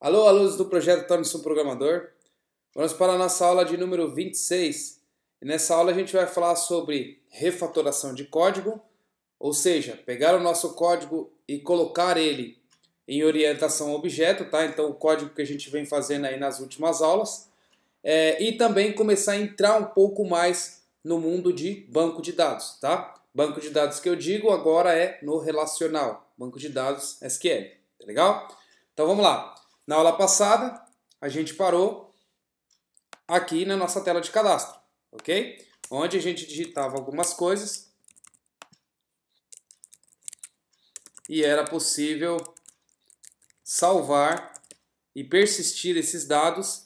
Alô, alunos do projeto Torne-se um Programador. Vamos para a nossa aula de número 26. E nessa aula a gente vai falar sobre refatoração de código, ou seja, pegar o nosso código e colocar ele em orientação objeto, tá? Então o código que a gente vem fazendo aí nas últimas aulas. É, e também começar a entrar um pouco mais no mundo de banco de dados, tá? Banco de dados que eu digo agora é no relacional, banco de dados SQL, tá legal? Então vamos lá. Na aula passada, a gente parou aqui na nossa tela de cadastro, ok? Onde a gente digitava algumas coisas e era possível salvar e persistir esses dados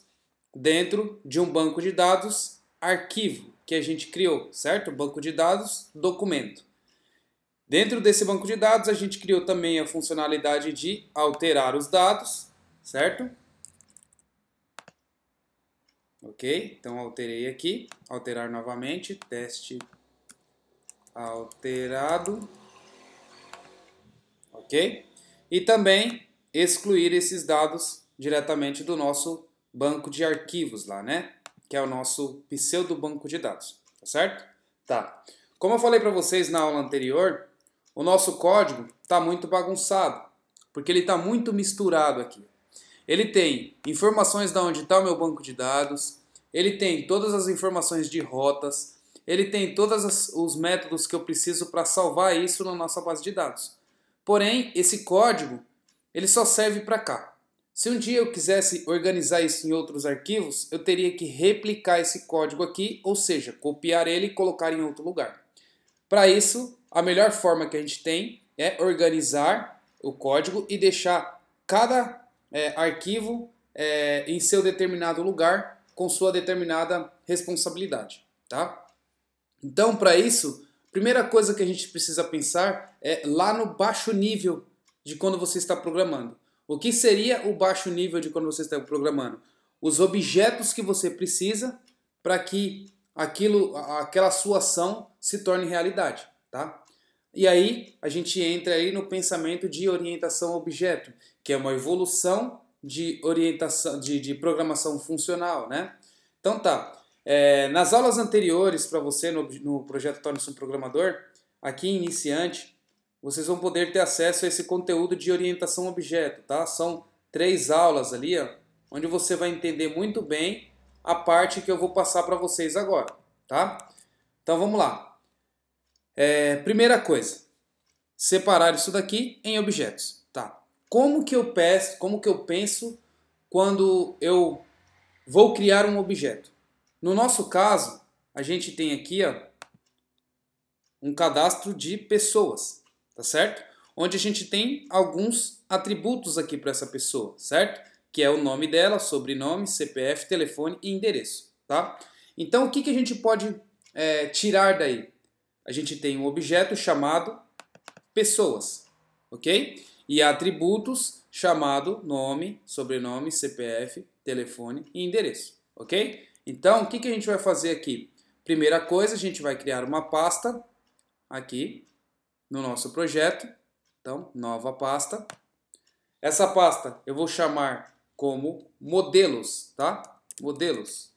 dentro de um banco de dados arquivo que a gente criou, certo? Banco de dados documento. Dentro desse banco de dados, a gente criou também a funcionalidade de alterar os dados certo? Ok, então alterei aqui, alterar novamente, teste alterado, ok? E também excluir esses dados diretamente do nosso banco de arquivos lá, né? Que é o nosso pseudo banco de dados, tá certo? Tá. Como eu falei para vocês na aula anterior, o nosso código está muito bagunçado, porque ele está muito misturado aqui. Ele tem informações de onde está o meu banco de dados, ele tem todas as informações de rotas, ele tem todos os métodos que eu preciso para salvar isso na nossa base de dados. Porém, esse código ele só serve para cá. Se um dia eu quisesse organizar isso em outros arquivos, eu teria que replicar esse código aqui, ou seja, copiar ele e colocar em outro lugar. Para isso, a melhor forma que a gente tem é organizar o código e deixar cada é, arquivo é, em seu determinado lugar com sua determinada responsabilidade, tá? Então, para isso, primeira coisa que a gente precisa pensar é lá no baixo nível de quando você está programando. O que seria o baixo nível de quando você está programando? Os objetos que você precisa para que aquilo, aquela sua ação se torne realidade, tá? E aí a gente entra aí no pensamento de orientação objeto, que é uma evolução de orientação, de, de programação funcional, né? Então tá. É, nas aulas anteriores para você no, no projeto Torne-se um Programador, aqui em iniciante, vocês vão poder ter acesso a esse conteúdo de orientação objeto, tá? São três aulas ali, ó, onde você vai entender muito bem a parte que eu vou passar para vocês agora, tá? Então vamos lá. É, primeira coisa, separar isso daqui em objetos como que eu peço, como que eu penso quando eu vou criar um objeto. No nosso caso, a gente tem aqui ó, um cadastro de pessoas, tá certo? Onde a gente tem alguns atributos aqui para essa pessoa, certo? Que é o nome dela, sobrenome, CPF, telefone e endereço, tá? Então, o que, que a gente pode é, tirar daí? A gente tem um objeto chamado pessoas, ok? e atributos chamado nome, sobrenome, CPF, telefone e endereço, ok? Então, o que, que a gente vai fazer aqui? Primeira coisa, a gente vai criar uma pasta aqui no nosso projeto. Então, nova pasta. Essa pasta eu vou chamar como modelos, tá? Modelos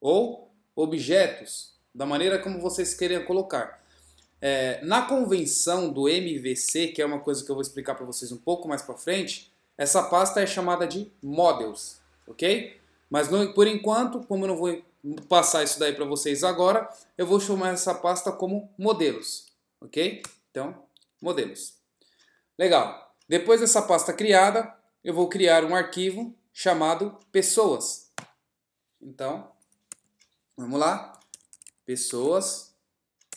ou objetos, da maneira como vocês querem colocar. É, na convenção do MVC, que é uma coisa que eu vou explicar para vocês um pouco mais para frente, essa pasta é chamada de Models, ok? Mas no, por enquanto, como eu não vou passar isso daí para vocês agora, eu vou chamar essa pasta como Modelos, ok? Então, Modelos. Legal. Depois dessa pasta criada, eu vou criar um arquivo chamado Pessoas. Então, vamos lá. Pessoas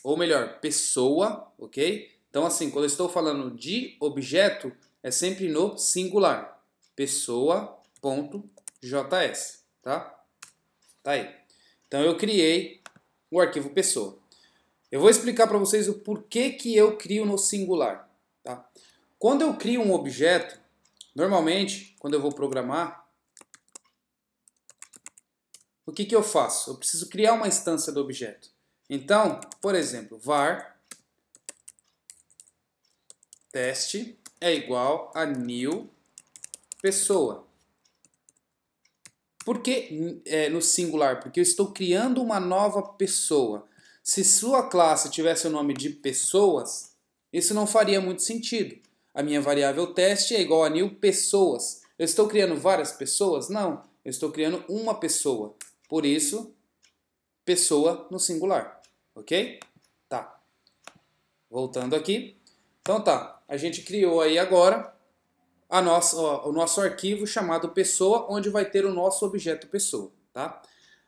ou melhor, pessoa, ok? Então, assim, quando eu estou falando de objeto, é sempre no singular. Pessoa.js, tá? Tá aí. Então, eu criei o arquivo pessoa. Eu vou explicar para vocês o porquê que eu crio no singular, tá? Quando eu crio um objeto, normalmente, quando eu vou programar, o que, que eu faço? Eu preciso criar uma instância do objeto. Então, por exemplo, var teste é igual a new pessoa. Por que é, no singular? Porque eu estou criando uma nova pessoa. Se sua classe tivesse o nome de pessoas, isso não faria muito sentido. A minha variável teste é igual a new pessoas. Eu estou criando várias pessoas? Não, eu estou criando uma pessoa. Por isso, pessoa no singular. Ok? Tá. Voltando aqui. Então tá, a gente criou aí agora a nossa, ó, o nosso arquivo chamado pessoa, onde vai ter o nosso objeto pessoa, tá?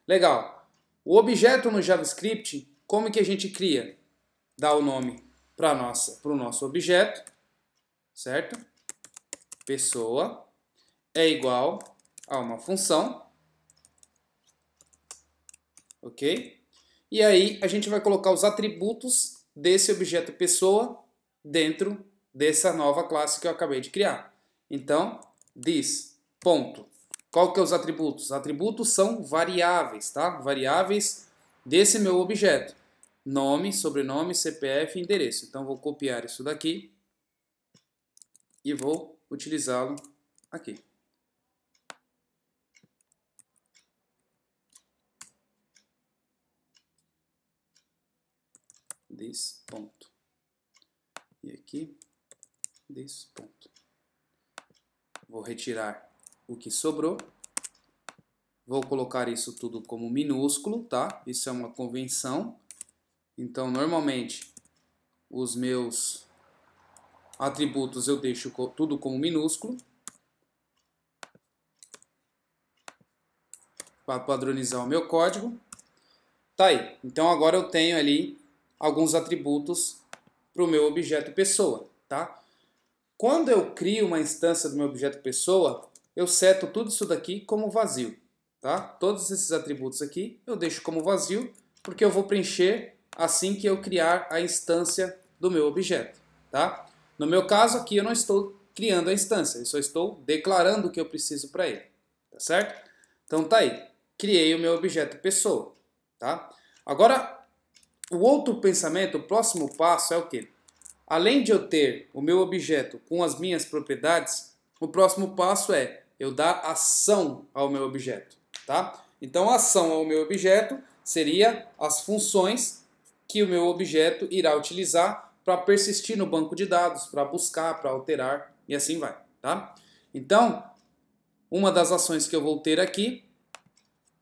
Legal. O objeto no JavaScript, como que a gente cria? Dá o nome para nossa, para o nosso objeto, certo? Pessoa é igual a uma função, ok? E aí a gente vai colocar os atributos desse objeto pessoa dentro dessa nova classe que eu acabei de criar. Então, diz ponto. Qual que é os atributos? Atributos são variáveis, tá? Variáveis desse meu objeto. Nome, sobrenome, CPF, endereço. Então vou copiar isso daqui e vou utilizá-lo aqui. ponto E aqui, ponto Vou retirar o que sobrou. Vou colocar isso tudo como minúsculo, tá? Isso é uma convenção. Então, normalmente, os meus atributos eu deixo tudo como minúsculo. Para padronizar o meu código. Tá aí. Então, agora eu tenho ali alguns atributos para o meu objeto pessoa, tá? Quando eu crio uma instância do meu objeto pessoa, eu seto tudo isso daqui como vazio, tá? Todos esses atributos aqui eu deixo como vazio, porque eu vou preencher assim que eu criar a instância do meu objeto, tá? No meu caso aqui eu não estou criando a instância, eu só estou declarando o que eu preciso para ele, tá certo? Então tá aí, criei o meu objeto pessoa, tá? Agora o outro pensamento, o próximo passo é o que? Além de eu ter o meu objeto com as minhas propriedades, o próximo passo é eu dar ação ao meu objeto, tá? Então, ação ao meu objeto seria as funções que o meu objeto irá utilizar para persistir no banco de dados, para buscar, para alterar e assim vai, tá? Então, uma das ações que eu vou ter aqui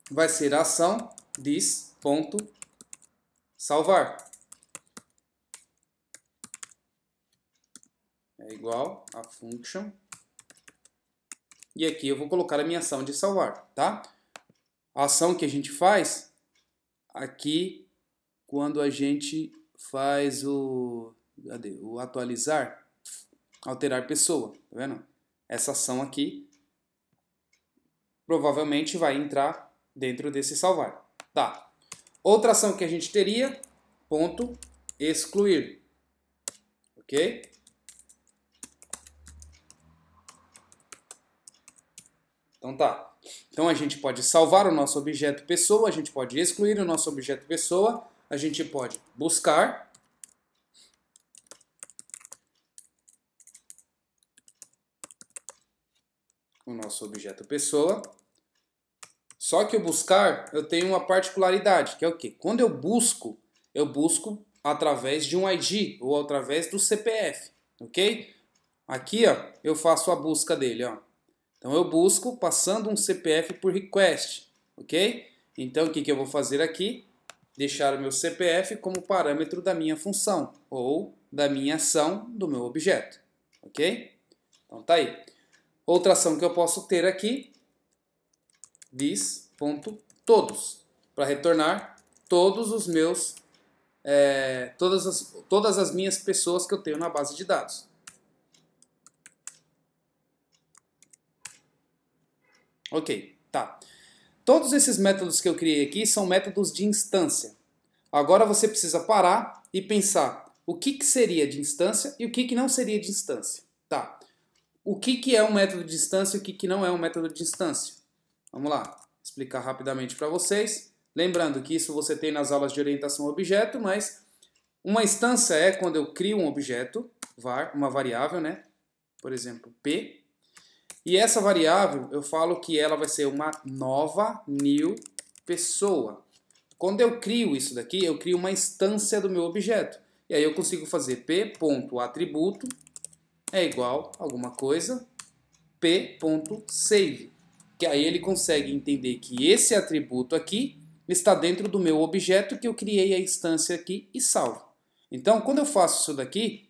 vai ser a ação this.com Salvar. É igual a function. E aqui eu vou colocar a minha ação de salvar, tá? A ação que a gente faz aqui quando a gente faz o, cadê? o atualizar, alterar pessoa, tá vendo? Essa ação aqui provavelmente vai entrar dentro desse salvar. Tá, Outra ação que a gente teria, ponto excluir. Ok? Então tá. Então a gente pode salvar o nosso objeto pessoa, a gente pode excluir o nosso objeto pessoa, a gente pode buscar. O nosso objeto pessoa. Só que o buscar, eu tenho uma particularidade, que é o quê? Quando eu busco, eu busco através de um ID ou através do CPF, ok? Aqui, ó, eu faço a busca dele, ó. Então eu busco passando um CPF por request, ok? Então o que, que eu vou fazer aqui? Deixar o meu CPF como parâmetro da minha função ou da minha ação do meu objeto, ok? Então tá aí. Outra ação que eu posso ter aqui this.todos para retornar todos os meus, é, todas, as, todas as minhas pessoas que eu tenho na base de dados. Ok, tá. Todos esses métodos que eu criei aqui são métodos de instância. Agora você precisa parar e pensar o que, que seria de instância e o que, que não seria de instância. Tá. O que, que é um método de instância e o que, que não é um método de instância? Vamos lá, explicar rapidamente para vocês. Lembrando que isso você tem nas aulas de orientação a objeto, mas uma instância é quando eu crio um objeto, var, uma variável, né? Por exemplo, p. E essa variável, eu falo que ela vai ser uma nova new pessoa. Quando eu crio isso daqui, eu crio uma instância do meu objeto. E aí eu consigo fazer p.atributo é igual a alguma coisa p.save que aí ele consegue entender que esse atributo aqui está dentro do meu objeto que eu criei a instância aqui e salvo. Então, quando eu faço isso daqui,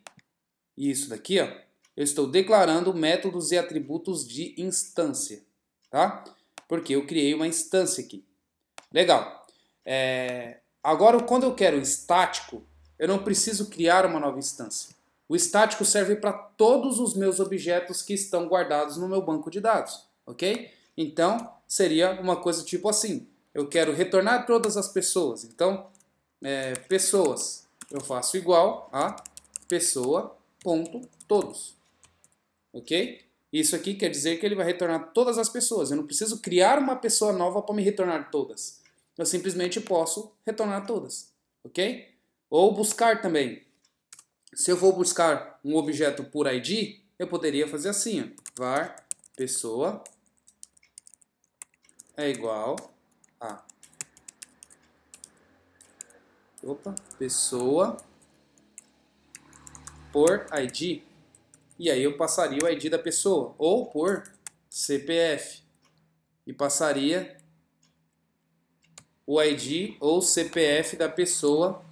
e isso daqui, ó, eu estou declarando métodos e atributos de instância, tá? Porque eu criei uma instância aqui. Legal. É... Agora, quando eu quero estático, eu não preciso criar uma nova instância. O estático serve para todos os meus objetos que estão guardados no meu banco de dados, ok? Então, seria uma coisa tipo assim. Eu quero retornar todas as pessoas. Então, é, pessoas, eu faço igual a pessoa ponto todos. Ok? Isso aqui quer dizer que ele vai retornar todas as pessoas. Eu não preciso criar uma pessoa nova para me retornar todas. Eu simplesmente posso retornar todas. Ok? Ou buscar também. Se eu vou buscar um objeto por ID, eu poderia fazer assim. Ó, var pessoa é igual a opa, pessoa por ID. E aí eu passaria o ID da pessoa. Ou por CPF. E passaria o ID ou CPF da pessoa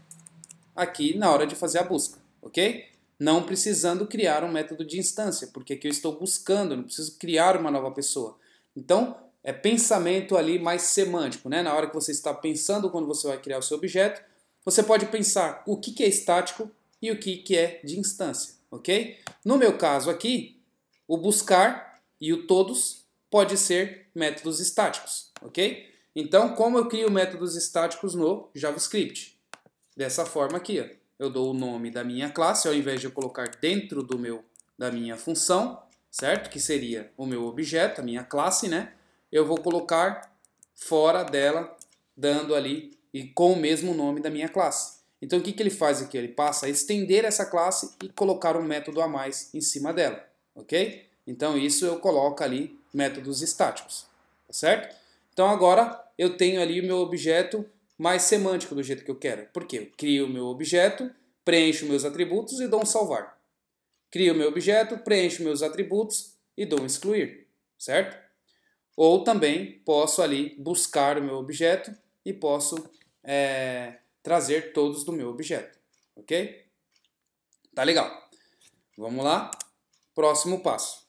aqui na hora de fazer a busca, ok? Não precisando criar um método de instância, porque aqui eu estou buscando, não preciso criar uma nova pessoa. Então, é, pensamento ali mais semântico, né? Na hora que você está pensando quando você vai criar o seu objeto, você pode pensar o que, que é estático e o que, que é de instância, ok? No meu caso aqui, o buscar e o todos pode ser métodos estáticos, ok? Então, como eu crio métodos estáticos no JavaScript? Dessa forma aqui, ó. eu dou o nome da minha classe, ao invés de eu colocar dentro do meu, da minha função, certo? Que seria o meu objeto, a minha classe, né? eu vou colocar fora dela, dando ali e com o mesmo nome da minha classe. Então o que, que ele faz aqui? Ele passa a estender essa classe e colocar um método a mais em cima dela, ok? Então isso eu coloco ali métodos estáticos, tá certo? Então agora eu tenho ali o meu objeto mais semântico do jeito que eu quero. Por quê? Eu crio o meu objeto, preencho meus atributos e dou um salvar. Crio o meu objeto, preencho meus atributos e dou um excluir, certo? Ou também posso ali buscar o meu objeto e posso é, trazer todos do meu objeto, ok? Tá legal. Vamos lá. Próximo passo.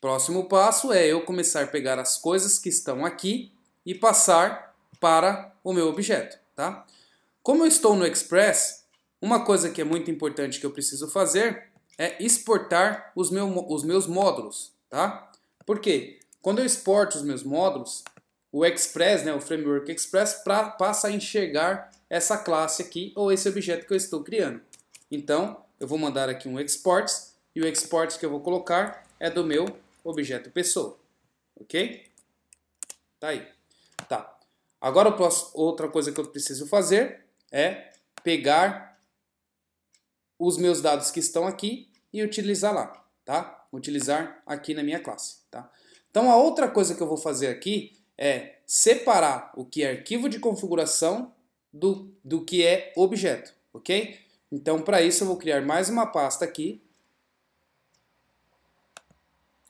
Próximo passo é eu começar a pegar as coisas que estão aqui e passar para o meu objeto, tá? Como eu estou no Express, uma coisa que é muito importante que eu preciso fazer é exportar os, meu, os meus módulos, tá? Por quê? Quando eu exporto os meus módulos, o Express, né, o Framework Express, pra, passa a enxergar essa classe aqui ou esse objeto que eu estou criando. Então, eu vou mandar aqui um exports e o exports que eu vou colocar é do meu objeto pessoa. Ok? Tá aí. Tá. Agora, posso, outra coisa que eu preciso fazer é pegar os meus dados que estão aqui e utilizar lá, tá? utilizar aqui na minha classe. Tá? Então a outra coisa que eu vou fazer aqui é separar o que é arquivo de configuração do, do que é objeto, ok? Então para isso eu vou criar mais uma pasta aqui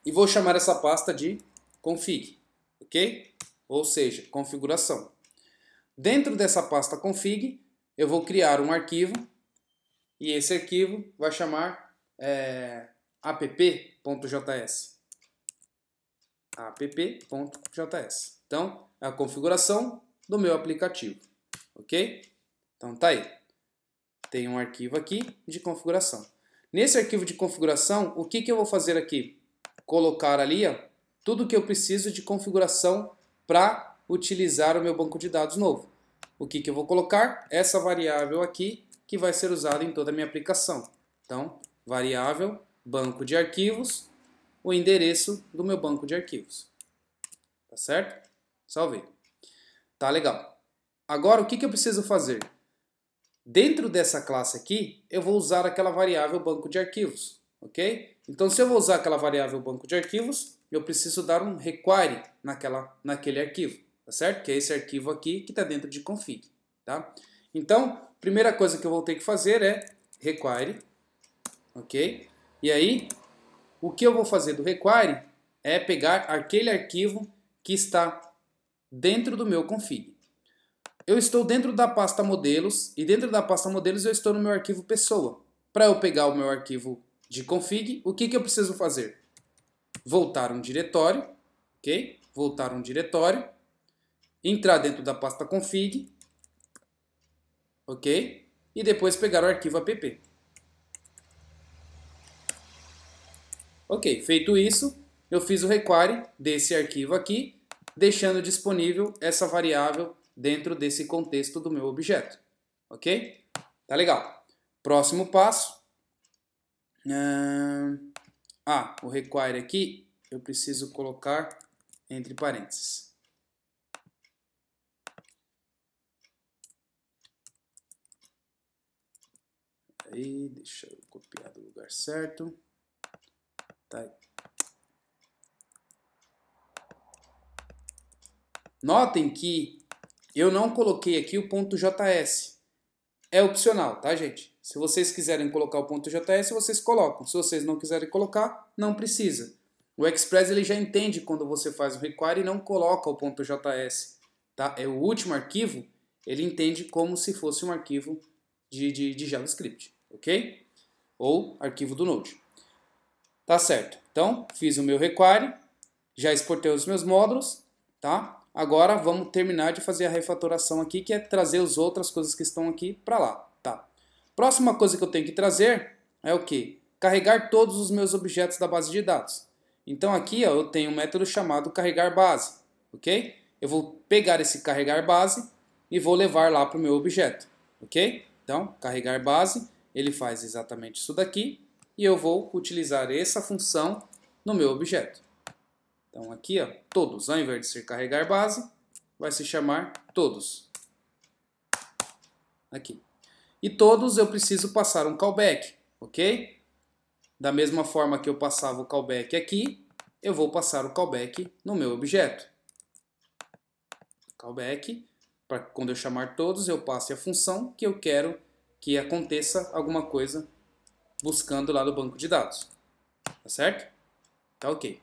e vou chamar essa pasta de config, ok? Ou seja, configuração. Dentro dessa pasta config, eu vou criar um arquivo e esse arquivo vai chamar é, app app.js. app.js. Então, é a configuração do meu aplicativo, ok? Então tá aí. Tem um arquivo aqui de configuração. Nesse arquivo de configuração, o que, que eu vou fazer aqui? Colocar ali ó, tudo que eu preciso de configuração para utilizar o meu banco de dados novo. O que, que eu vou colocar? Essa variável aqui que vai ser usada em toda a minha aplicação. Então, variável banco de arquivos, o endereço do meu banco de arquivos. Tá certo? Salvei. Tá legal. Agora, o que, que eu preciso fazer? Dentro dessa classe aqui, eu vou usar aquela variável banco de arquivos, ok? Então, se eu vou usar aquela variável banco de arquivos, eu preciso dar um require naquela, naquele arquivo, tá certo? Que é esse arquivo aqui que está dentro de config, tá? Então, primeira coisa que eu vou ter que fazer é require, ok? E aí, o que eu vou fazer do require é pegar aquele arquivo que está dentro do meu config. Eu estou dentro da pasta modelos e dentro da pasta modelos eu estou no meu arquivo pessoa. Para eu pegar o meu arquivo de config, o que, que eu preciso fazer? Voltar um diretório, ok? Voltar um diretório, entrar dentro da pasta config, ok? E depois pegar o arquivo app. Ok, feito isso, eu fiz o require desse arquivo aqui, deixando disponível essa variável dentro desse contexto do meu objeto. Ok? Tá legal. Próximo passo. Ah, o require aqui eu preciso colocar entre parênteses. Aí, deixa eu copiar do lugar certo. Tá. Notem que eu não coloquei aqui o ponto .js. É opcional, tá, gente? Se vocês quiserem colocar o ponto .js, vocês colocam. Se vocês não quiserem colocar, não precisa. O Express ele já entende quando você faz o require e não coloca o ponto .js. Tá? É o último arquivo, ele entende como se fosse um arquivo de, de, de JavaScript, ok? Ou arquivo do Node. Tá certo. Então, fiz o meu require, já exportei os meus módulos, tá? Agora vamos terminar de fazer a refatoração aqui, que é trazer as outras coisas que estão aqui para lá, tá? Próxima coisa que eu tenho que trazer é o que? Carregar todos os meus objetos da base de dados. Então aqui ó, eu tenho um método chamado carregar base, ok? Eu vou pegar esse carregar base e vou levar lá para o meu objeto, ok? Então, carregar base, ele faz exatamente isso daqui, e eu vou utilizar essa função no meu objeto. Então aqui, ó, todos, ao invés de ser carregar base, vai se chamar todos. Aqui. E todos eu preciso passar um callback, ok? Da mesma forma que eu passava o callback aqui, eu vou passar o callback no meu objeto. Callback, para quando eu chamar todos, eu passe a função que eu quero que aconteça alguma coisa buscando lá no banco de dados. Tá certo? Tá ok.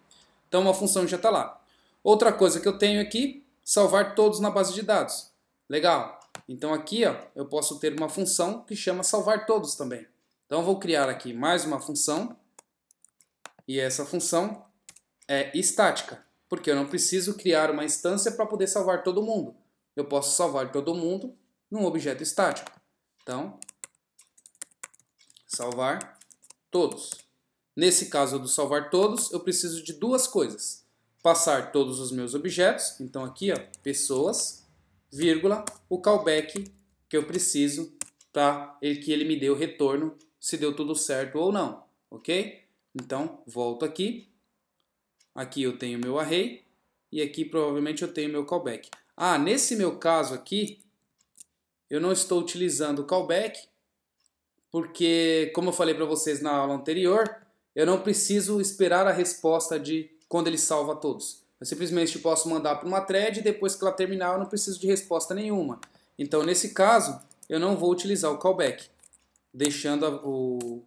Então uma função já está lá. Outra coisa que eu tenho aqui, salvar todos na base de dados. Legal. Então aqui ó, eu posso ter uma função que chama salvar todos também. Então vou criar aqui mais uma função. E essa função é estática. Porque eu não preciso criar uma instância para poder salvar todo mundo. Eu posso salvar todo mundo num objeto estático. Então, salvar todos. Nesse caso do salvar todos, eu preciso de duas coisas. Passar todos os meus objetos, então aqui, ó, pessoas, vírgula, o callback que eu preciso para que ele me dê o retorno, se deu tudo certo ou não, ok? Então, volto aqui. Aqui eu tenho meu array e aqui provavelmente eu tenho meu callback. Ah, nesse meu caso aqui, eu não estou utilizando o callback, porque, como eu falei para vocês na aula anterior, eu não preciso esperar a resposta de quando ele salva todos. Eu simplesmente posso mandar para uma thread e depois que ela terminar eu não preciso de resposta nenhuma. Então, nesse caso, eu não vou utilizar o callback, deixando a, o,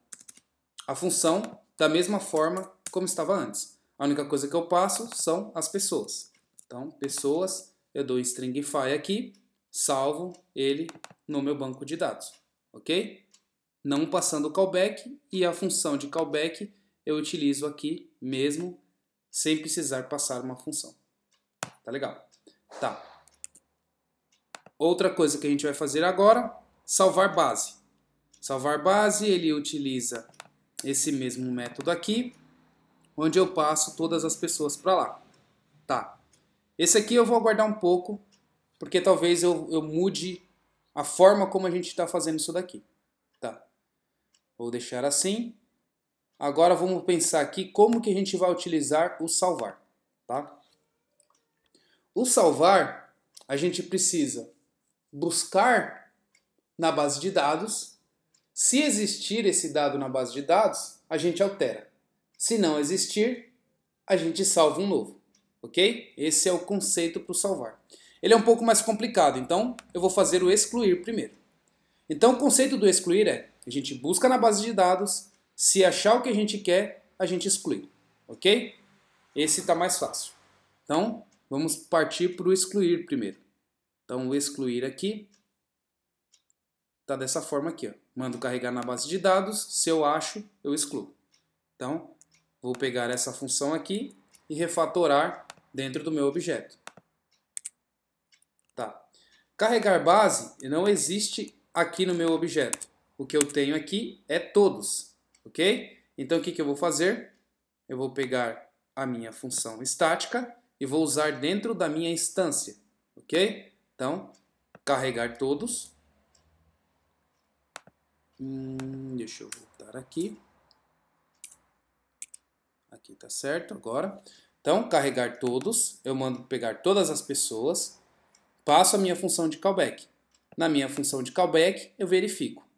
a função da mesma forma como estava antes. A única coisa que eu passo são as pessoas. Então, pessoas, eu dou stringify aqui, salvo ele no meu banco de dados, ok? não passando o callback, e a função de callback eu utilizo aqui mesmo, sem precisar passar uma função. Tá legal? Tá. Outra coisa que a gente vai fazer agora, salvar base. Salvar base, ele utiliza esse mesmo método aqui, onde eu passo todas as pessoas para lá. Tá. Esse aqui eu vou aguardar um pouco, porque talvez eu, eu mude a forma como a gente está fazendo isso daqui. Vou deixar assim. Agora vamos pensar aqui como que a gente vai utilizar o salvar. Tá? O salvar, a gente precisa buscar na base de dados. Se existir esse dado na base de dados, a gente altera. Se não existir, a gente salva um novo. Ok? Esse é o conceito para o salvar. Ele é um pouco mais complicado, então eu vou fazer o excluir primeiro. Então o conceito do excluir é a gente busca na base de dados, se achar o que a gente quer, a gente exclui, ok? Esse está mais fácil. Então, vamos partir para o excluir primeiro. Então, o excluir aqui está dessa forma aqui. Ó. Mando carregar na base de dados, se eu acho, eu excluo. Então, vou pegar essa função aqui e refatorar dentro do meu objeto. Tá. Carregar base não existe aqui no meu objeto o que eu tenho aqui é todos, ok? Então o que, que eu vou fazer? Eu vou pegar a minha função estática e vou usar dentro da minha instância, ok? Então, carregar todos. Hum, deixa eu voltar aqui. Aqui tá certo agora. Então, carregar todos, eu mando pegar todas as pessoas, passo a minha função de callback. Na minha função de callback, eu verifico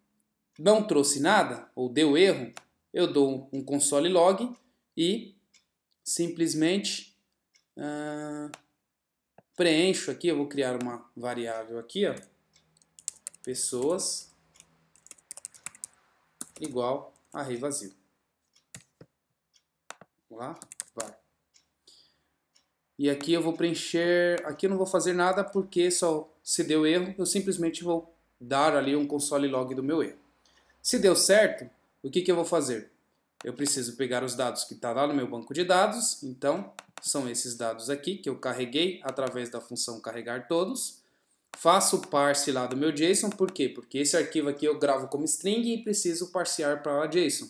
não trouxe nada ou deu erro, eu dou um console log e simplesmente uh, preencho aqui, eu vou criar uma variável aqui, ó, pessoas igual array vazio. Vamos lá, vai. E aqui eu vou preencher, aqui eu não vou fazer nada porque só se deu erro, eu simplesmente vou dar ali um console log do meu erro. Se deu certo, o que, que eu vou fazer? Eu preciso pegar os dados que está lá no meu banco de dados, então são esses dados aqui que eu carreguei através da função carregar todos. Faço o parse lá do meu JSON, por quê? Porque esse arquivo aqui eu gravo como string e preciso parsear para JSON.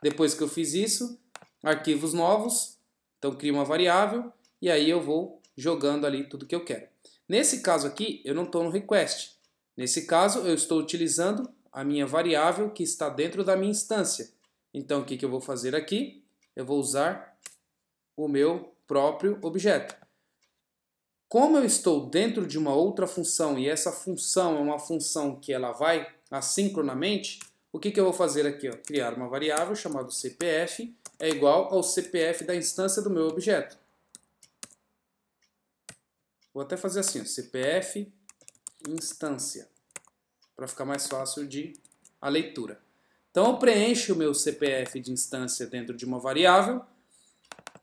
Depois que eu fiz isso, arquivos novos, então crio uma variável e aí eu vou jogando ali tudo que eu quero. Nesse caso aqui, eu não estou no request. Nesse caso, eu estou utilizando a minha variável que está dentro da minha instância. Então, o que, que eu vou fazer aqui? Eu vou usar o meu próprio objeto. Como eu estou dentro de uma outra função e essa função é uma função que ela vai assincronamente, o que, que eu vou fazer aqui? Ó? Criar uma variável chamada CPF é igual ao CPF da instância do meu objeto. Vou até fazer assim, ó, CPF instância para ficar mais fácil de a leitura. Então eu preencho o meu CPF de instância dentro de uma variável,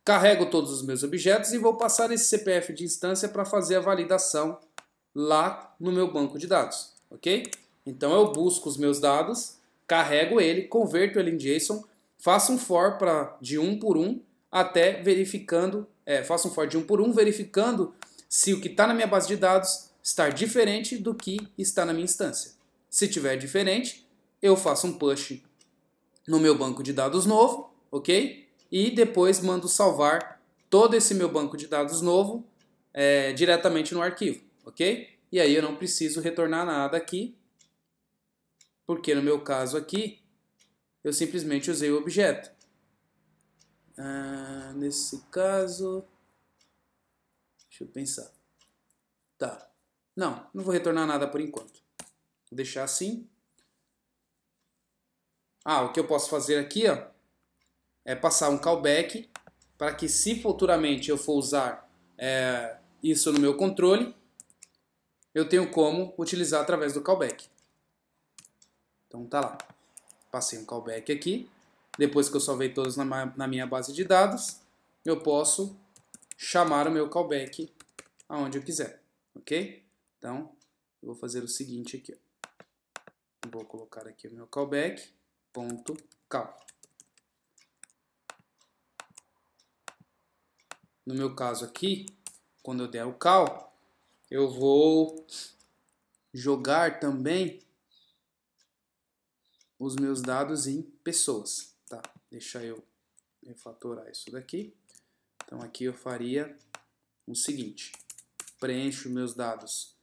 carrego todos os meus objetos e vou passar esse CPF de instância para fazer a validação lá no meu banco de dados, ok? Então eu busco os meus dados, carrego ele, converto ele em JSON, faço um for para de um por um até verificando, é, faço um for de um por um verificando se o que está na minha base de dados está diferente do que está na minha instância. Se tiver diferente, eu faço um push no meu banco de dados novo, ok? E depois mando salvar todo esse meu banco de dados novo é, diretamente no arquivo, ok? E aí eu não preciso retornar nada aqui, porque no meu caso aqui, eu simplesmente usei o objeto. Ah, nesse caso, deixa eu pensar. Tá, não, não vou retornar nada por enquanto. Vou deixar assim. Ah, o que eu posso fazer aqui ó, é passar um callback para que se futuramente eu for usar é, isso no meu controle, eu tenho como utilizar através do callback. Então tá lá. Passei um callback aqui. Depois que eu salvei todos na minha base de dados, eu posso chamar o meu callback aonde eu quiser, ok? Então, eu vou fazer o seguinte aqui. Ó. Vou colocar aqui o meu callback.cal. No meu caso aqui, quando eu der o cal, eu vou jogar também os meus dados em pessoas. Tá, deixa eu refatorar isso daqui. Então aqui eu faria o seguinte, preencho meus dados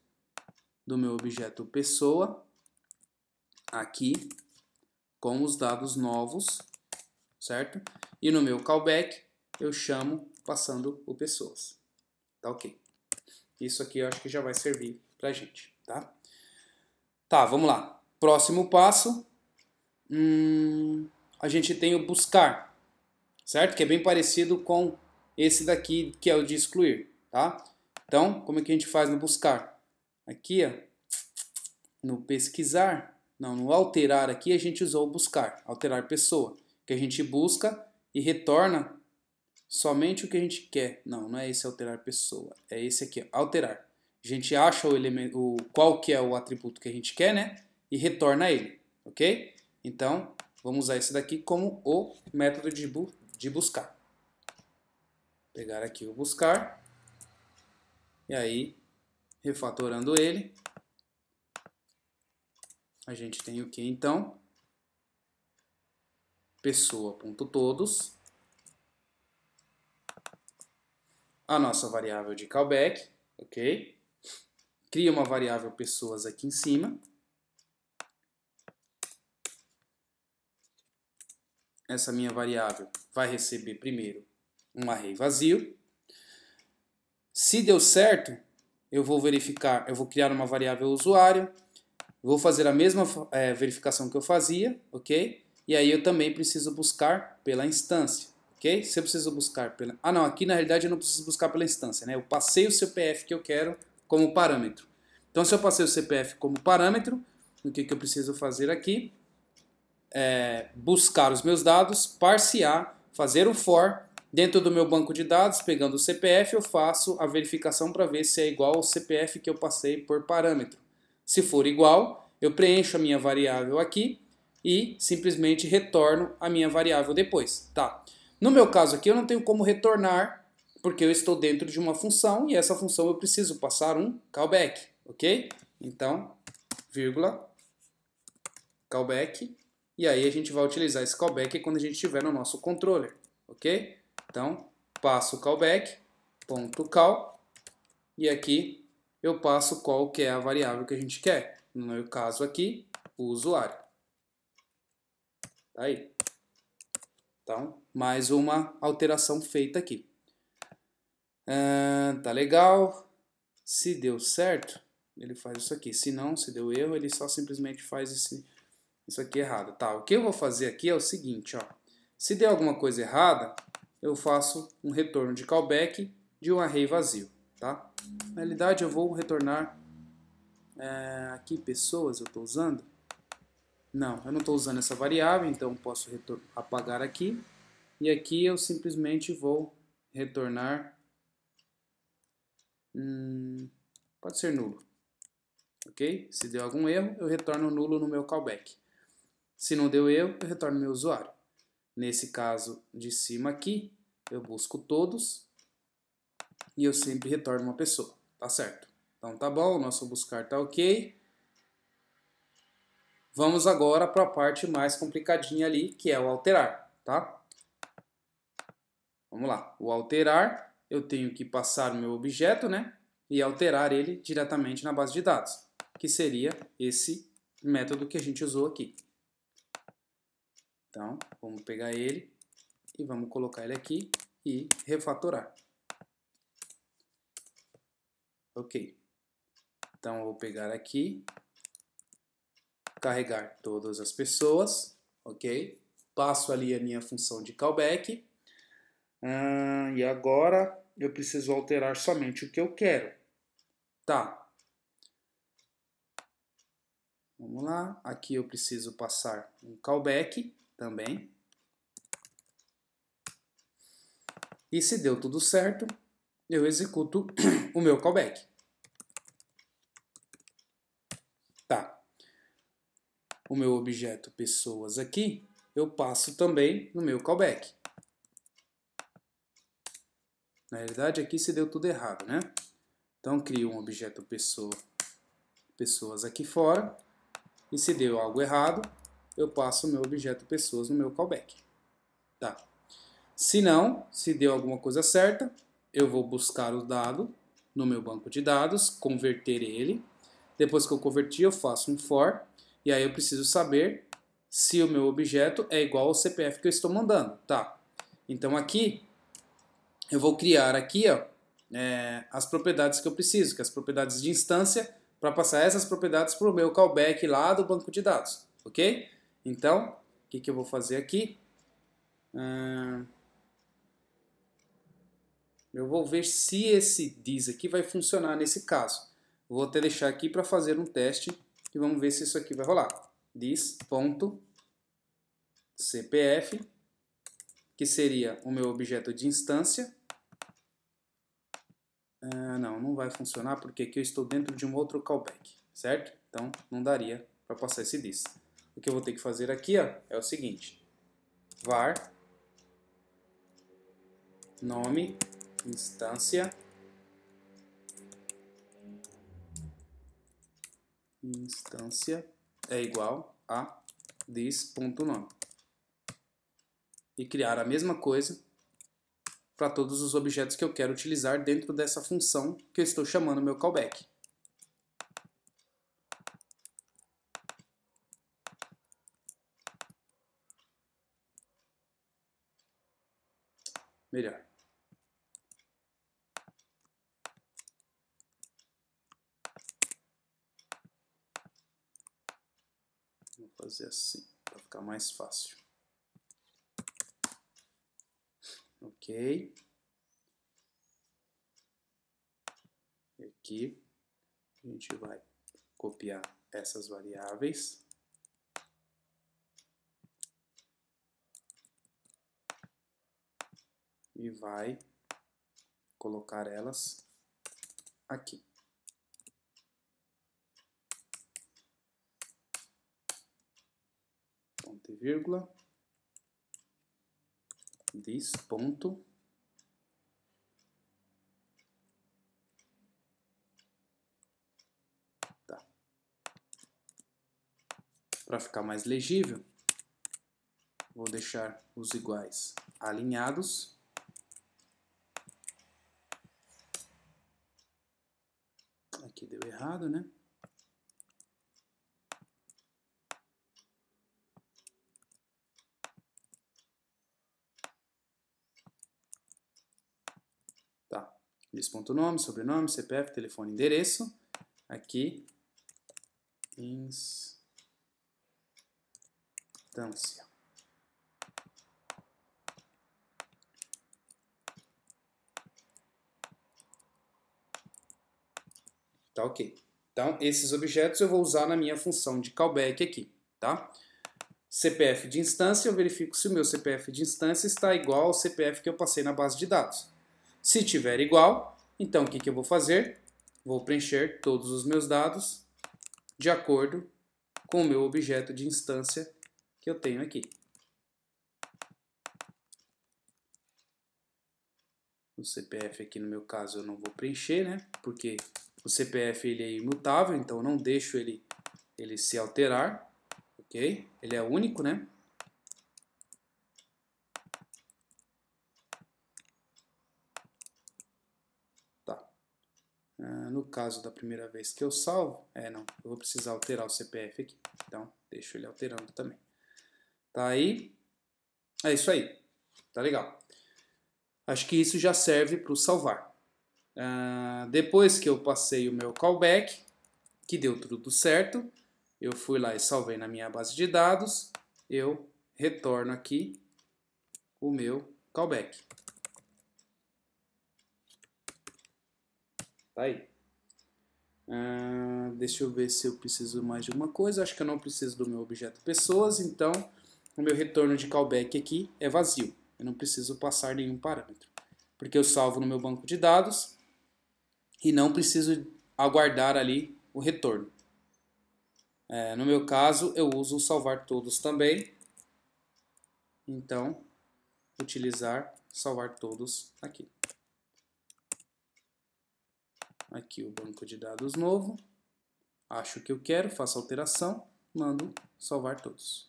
do meu objeto pessoa aqui com os dados novos, certo? E no meu callback eu chamo passando o pessoas. Tá ok. Isso aqui eu acho que já vai servir pra gente, tá? Tá, vamos lá. Próximo passo. Hum, a gente tem o buscar, certo? Que é bem parecido com esse daqui que é o de excluir, tá? Então, como é que a gente faz no buscar? Aqui, ó, no pesquisar, não, no alterar aqui a gente usou buscar, alterar pessoa, que a gente busca e retorna somente o que a gente quer. Não, não é esse alterar pessoa, é esse aqui, alterar. A gente acha o elemento, o, qual que é o atributo que a gente quer, né? E retorna ele, ok? Então, vamos usar esse daqui como o método de, bu de buscar. Pegar aqui o buscar, e aí, refatorando ele, a gente tem o que então? Pessoa.todos, a nossa variável de callback, ok? Cria uma variável pessoas aqui em cima. Essa minha variável vai receber primeiro um array vazio. Se deu certo, eu vou verificar, eu vou criar uma variável usuário, Vou fazer a mesma é, verificação que eu fazia, ok? E aí eu também preciso buscar pela instância, ok? Se eu preciso buscar pela... Ah, não, aqui na realidade eu não preciso buscar pela instância, né? Eu passei o CPF que eu quero como parâmetro. Então, se eu passei o CPF como parâmetro, o que, que eu preciso fazer aqui? É, buscar os meus dados, parsear, fazer o for. Dentro do meu banco de dados, pegando o CPF, eu faço a verificação para ver se é igual ao CPF que eu passei por parâmetro. Se for igual, eu preencho a minha variável aqui e simplesmente retorno a minha variável depois. Tá? No meu caso aqui, eu não tenho como retornar, porque eu estou dentro de uma função e essa função eu preciso passar um callback, ok? Então, vírgula, callback, e aí a gente vai utilizar esse callback quando a gente estiver no nosso controller, ok? Então, passo o callback, ponto call e aqui eu passo qual que é a variável que a gente quer. No meu caso aqui, o usuário. Tá aí. Então, mais uma alteração feita aqui. Ah, tá legal. Se deu certo, ele faz isso aqui. Se não, se deu erro, ele só simplesmente faz esse, isso aqui errado. Tá, o que eu vou fazer aqui é o seguinte, ó. Se der alguma coisa errada, eu faço um retorno de callback de um array vazio tá? Na realidade, eu vou retornar é, aqui pessoas, eu estou usando. Não, eu não estou usando essa variável, então posso apagar aqui. E aqui eu simplesmente vou retornar, hum, pode ser nulo, ok? Se deu algum erro, eu retorno nulo no meu callback. Se não deu erro, eu retorno meu usuário. Nesse caso de cima aqui, eu busco todos e eu sempre retorno uma pessoa, tá certo? Então tá bom, nosso buscar tá ok. Vamos agora para a parte mais complicadinha ali, que é o alterar, tá? Vamos lá, o alterar, eu tenho que passar o meu objeto, né? E alterar ele diretamente na base de dados, que seria esse método que a gente usou aqui. Então, vamos pegar ele e vamos colocar ele aqui e refatorar. Ok. Então, eu vou pegar aqui, carregar todas as pessoas, ok? Passo ali a minha função de callback. Ah, e agora eu preciso alterar somente o que eu quero. Tá. Vamos lá. Aqui eu preciso passar um callback também. E se deu tudo certo, eu executo o meu callback. Tá. O meu objeto pessoas aqui, eu passo também no meu callback. Na verdade aqui se deu tudo errado, né? Então, crio um objeto pessoa, pessoas aqui fora. E se deu algo errado, eu passo o meu objeto pessoas no meu callback. Tá. Se não, se deu alguma coisa certa, eu vou buscar o dado no meu banco de dados, converter ele. Depois que eu converti, eu faço um for. E aí eu preciso saber se o meu objeto é igual ao CPF que eu estou mandando. Tá. Então aqui, eu vou criar aqui ó, é, as propriedades que eu preciso, que é as propriedades de instância, para passar essas propriedades para o meu callback lá do banco de dados. Ok? Então, o que, que eu vou fazer aqui? Hum... Eu vou ver se esse diz aqui vai funcionar nesse caso. Vou até deixar aqui para fazer um teste e vamos ver se isso aqui vai rolar. cpf que seria o meu objeto de instância. Ah, não, não vai funcionar porque aqui eu estou dentro de um outro callback, certo? Então não daria para passar esse diz. O que eu vou ter que fazer aqui ó, é o seguinte, var nome instância instância é igual a this.nome. E criar a mesma coisa para todos os objetos que eu quero utilizar dentro dessa função que eu estou chamando meu callback. Melhor. fazer assim, para ficar mais fácil. Ok. E aqui a gente vai copiar essas variáveis. E vai colocar elas aqui. ponto e vírgula, diz ponto, tá. Para ficar mais legível, vou deixar os iguais alinhados. Aqui deu errado, né? Diz sobrenome, CPF, telefone, endereço. Aqui, instância. Tá ok. Então, esses objetos eu vou usar na minha função de callback aqui, tá? CPF de instância, eu verifico se o meu CPF de instância está igual ao CPF que eu passei na base de dados. Se tiver igual, então o que, que eu vou fazer? Vou preencher todos os meus dados de acordo com o meu objeto de instância que eu tenho aqui. O CPF aqui no meu caso eu não vou preencher, né? Porque o CPF ele é imutável, então eu não deixo ele, ele se alterar, ok? Ele é único, né? Ah, no caso da primeira vez que eu salvo, é não, eu vou precisar alterar o CPF aqui, então deixo ele alterando também. Tá aí? É isso aí, tá legal. Acho que isso já serve para o salvar. Uh, depois que eu passei o meu callback, que deu tudo certo, eu fui lá e salvei na minha base de dados, eu retorno aqui o meu callback. Tá aí. Uh, deixa eu ver se eu preciso mais de alguma coisa. Acho que eu não preciso do meu objeto pessoas, então o meu retorno de callback aqui é vazio. Eu não preciso passar nenhum parâmetro, porque eu salvo no meu banco de dados e não preciso aguardar ali o retorno. É, no meu caso, eu uso salvar todos também. Então, utilizar salvar todos aqui aqui o banco de dados novo, acho o que eu quero, faço a alteração, mando salvar todos.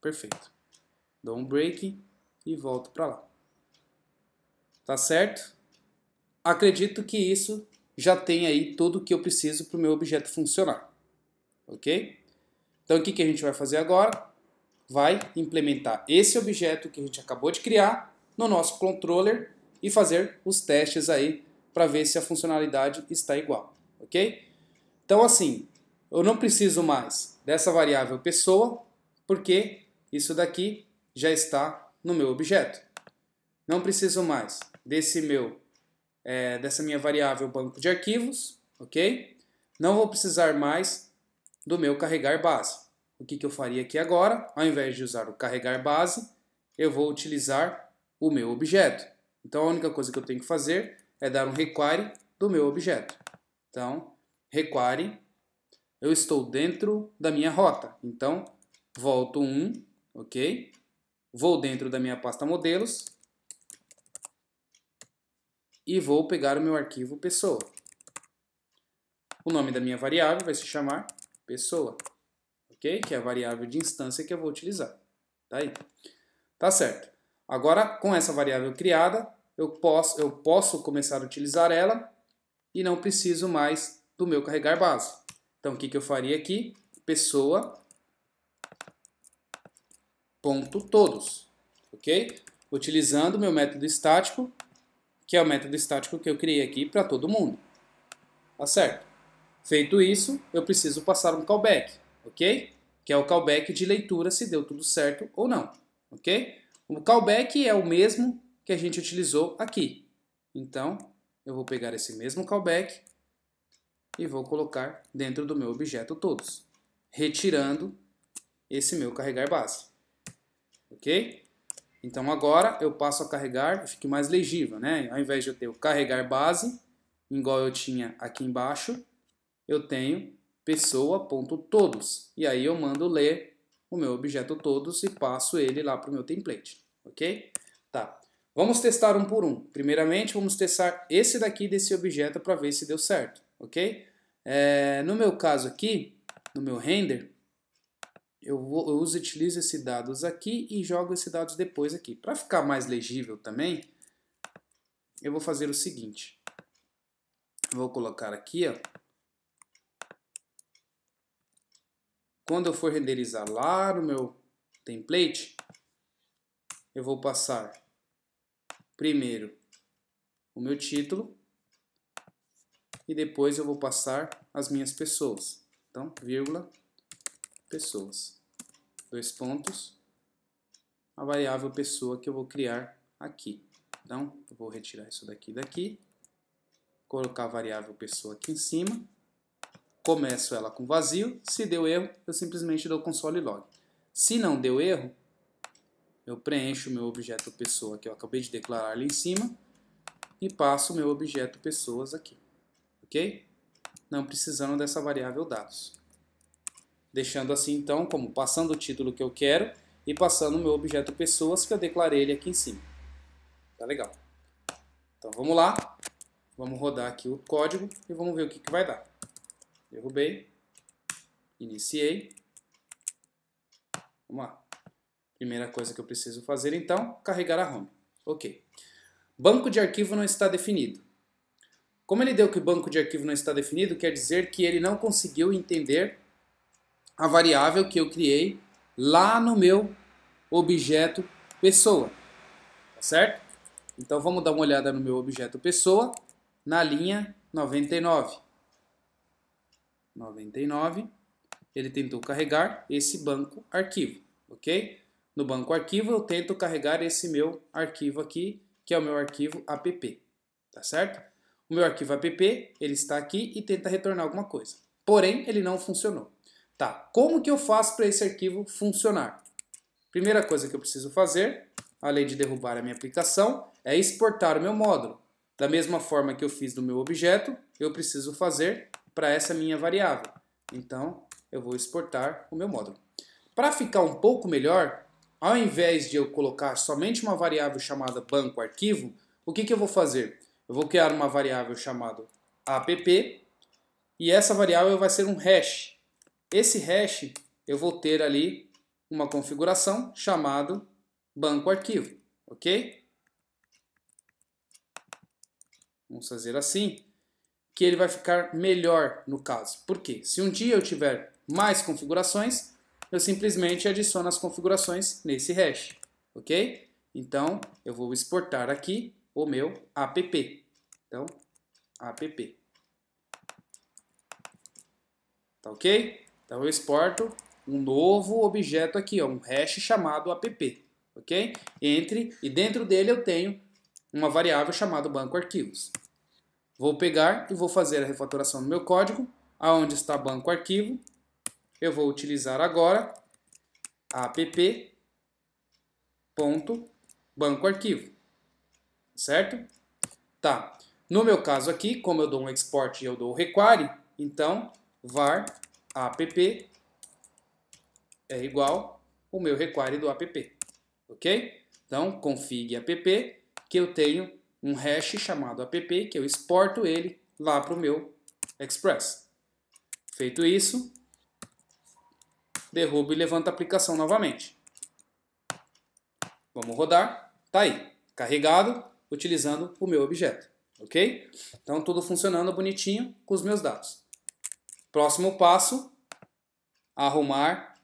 Perfeito. Dou um break e volto para lá. Tá certo? Acredito que isso já tem aí tudo o que eu preciso para o meu objeto funcionar. Ok? Então o que, que a gente vai fazer agora? Vai implementar esse objeto que a gente acabou de criar no nosso controller e fazer os testes aí para ver se a funcionalidade está igual, ok? Então assim, eu não preciso mais dessa variável pessoa, porque isso daqui já está no meu objeto. Não preciso mais desse meu, é, dessa minha variável banco de arquivos, ok? Não vou precisar mais do meu carregar base. O que, que eu faria aqui agora? Ao invés de usar o carregar base, eu vou utilizar o meu objeto. Então a única coisa que eu tenho que fazer é dar um require do meu objeto. Então, require, eu estou dentro da minha rota. Então, volto um, ok? Vou dentro da minha pasta modelos e vou pegar o meu arquivo pessoa. O nome da minha variável vai se chamar pessoa, ok? Que é a variável de instância que eu vou utilizar. Tá aí. Tá certo. Agora, com essa variável criada, eu posso, eu posso começar a utilizar ela e não preciso mais do meu carregar base. Então, o que, que eu faria aqui? Pessoa ponto todos, ok? Utilizando o meu método estático, que é o método estático que eu criei aqui para todo mundo. Tá certo? Feito isso, eu preciso passar um callback, ok? Que é o callback de leitura se deu tudo certo ou não, ok? O callback é o mesmo que a gente utilizou aqui. Então, eu vou pegar esse mesmo callback e vou colocar dentro do meu objeto todos, retirando esse meu carregar base. Ok? Então agora eu passo a carregar, fique mais legível, né? Ao invés de eu ter o carregar base, igual eu tinha aqui embaixo, eu tenho pessoa.todos. E aí eu mando ler o meu objeto todos e passo ele lá para o meu template. Ok? Tá. Vamos testar um por um. Primeiramente, vamos testar esse daqui desse objeto para ver se deu certo, ok? É, no meu caso aqui, no meu render, eu, vou, eu uso, utilizo esses dados aqui e jogo esses dados depois aqui. Para ficar mais legível também, eu vou fazer o seguinte. Vou colocar aqui, ó. Quando eu for renderizar lá no meu template, eu vou passar primeiro o meu título e depois eu vou passar as minhas pessoas. Então, vírgula, pessoas. Dois pontos. A variável pessoa que eu vou criar aqui. Então, eu vou retirar isso daqui daqui. Colocar a variável pessoa aqui em cima. Começo ela com vazio. Se deu erro, eu simplesmente dou console log. Se não deu erro, eu preencho o meu objeto pessoa que eu acabei de declarar ali em cima e passo o meu objeto pessoas aqui, ok? Não precisando dessa variável dados. Deixando assim, então, como passando o título que eu quero e passando o meu objeto pessoas que eu declarei ele aqui em cima. Tá legal. Então vamos lá, vamos rodar aqui o código e vamos ver o que, que vai dar. Derrubei, iniciei, vamos lá. Primeira coisa que eu preciso fazer, então, carregar a home. Ok. Banco de arquivo não está definido. Como ele deu que o banco de arquivo não está definido, quer dizer que ele não conseguiu entender a variável que eu criei lá no meu objeto pessoa. Tá certo? Então vamos dar uma olhada no meu objeto pessoa na linha 99. 99, ele tentou carregar esse banco arquivo, ok? no banco arquivo, eu tento carregar esse meu arquivo aqui, que é o meu arquivo app, tá certo? O meu arquivo app, ele está aqui e tenta retornar alguma coisa. Porém, ele não funcionou. Tá, como que eu faço para esse arquivo funcionar? Primeira coisa que eu preciso fazer, além de derrubar a minha aplicação, é exportar o meu módulo. Da mesma forma que eu fiz do meu objeto, eu preciso fazer para essa minha variável. Então, eu vou exportar o meu módulo. Para ficar um pouco melhor, ao invés de eu colocar somente uma variável chamada banco arquivo, o que, que eu vou fazer? Eu vou criar uma variável chamada app e essa variável vai ser um hash. Esse hash eu vou ter ali uma configuração chamado banco arquivo, ok? Vamos fazer assim, que ele vai ficar melhor no caso. Por quê? Se um dia eu tiver mais configurações, eu simplesmente adiciono as configurações nesse hash, ok? Então, eu vou exportar aqui o meu app. Então, app. Tá ok? Então, eu exporto um novo objeto aqui, ó, um hash chamado app, ok? Entre, e dentro dele eu tenho uma variável chamada banco arquivos. Vou pegar e vou fazer a refatoração no meu código, aonde está banco arquivo, eu vou utilizar agora app.bancoarquivo, certo? Tá. No meu caso aqui, como eu dou um export e eu dou o require, então var app é igual o meu require do app, ok? Então, config app, que eu tenho um hash chamado app, que eu exporto ele lá para o meu Express. Feito isso, derruba e levanta a aplicação novamente. Vamos rodar. Tá aí, carregado, utilizando o meu objeto, ok? Então tudo funcionando bonitinho com os meus dados. Próximo passo, arrumar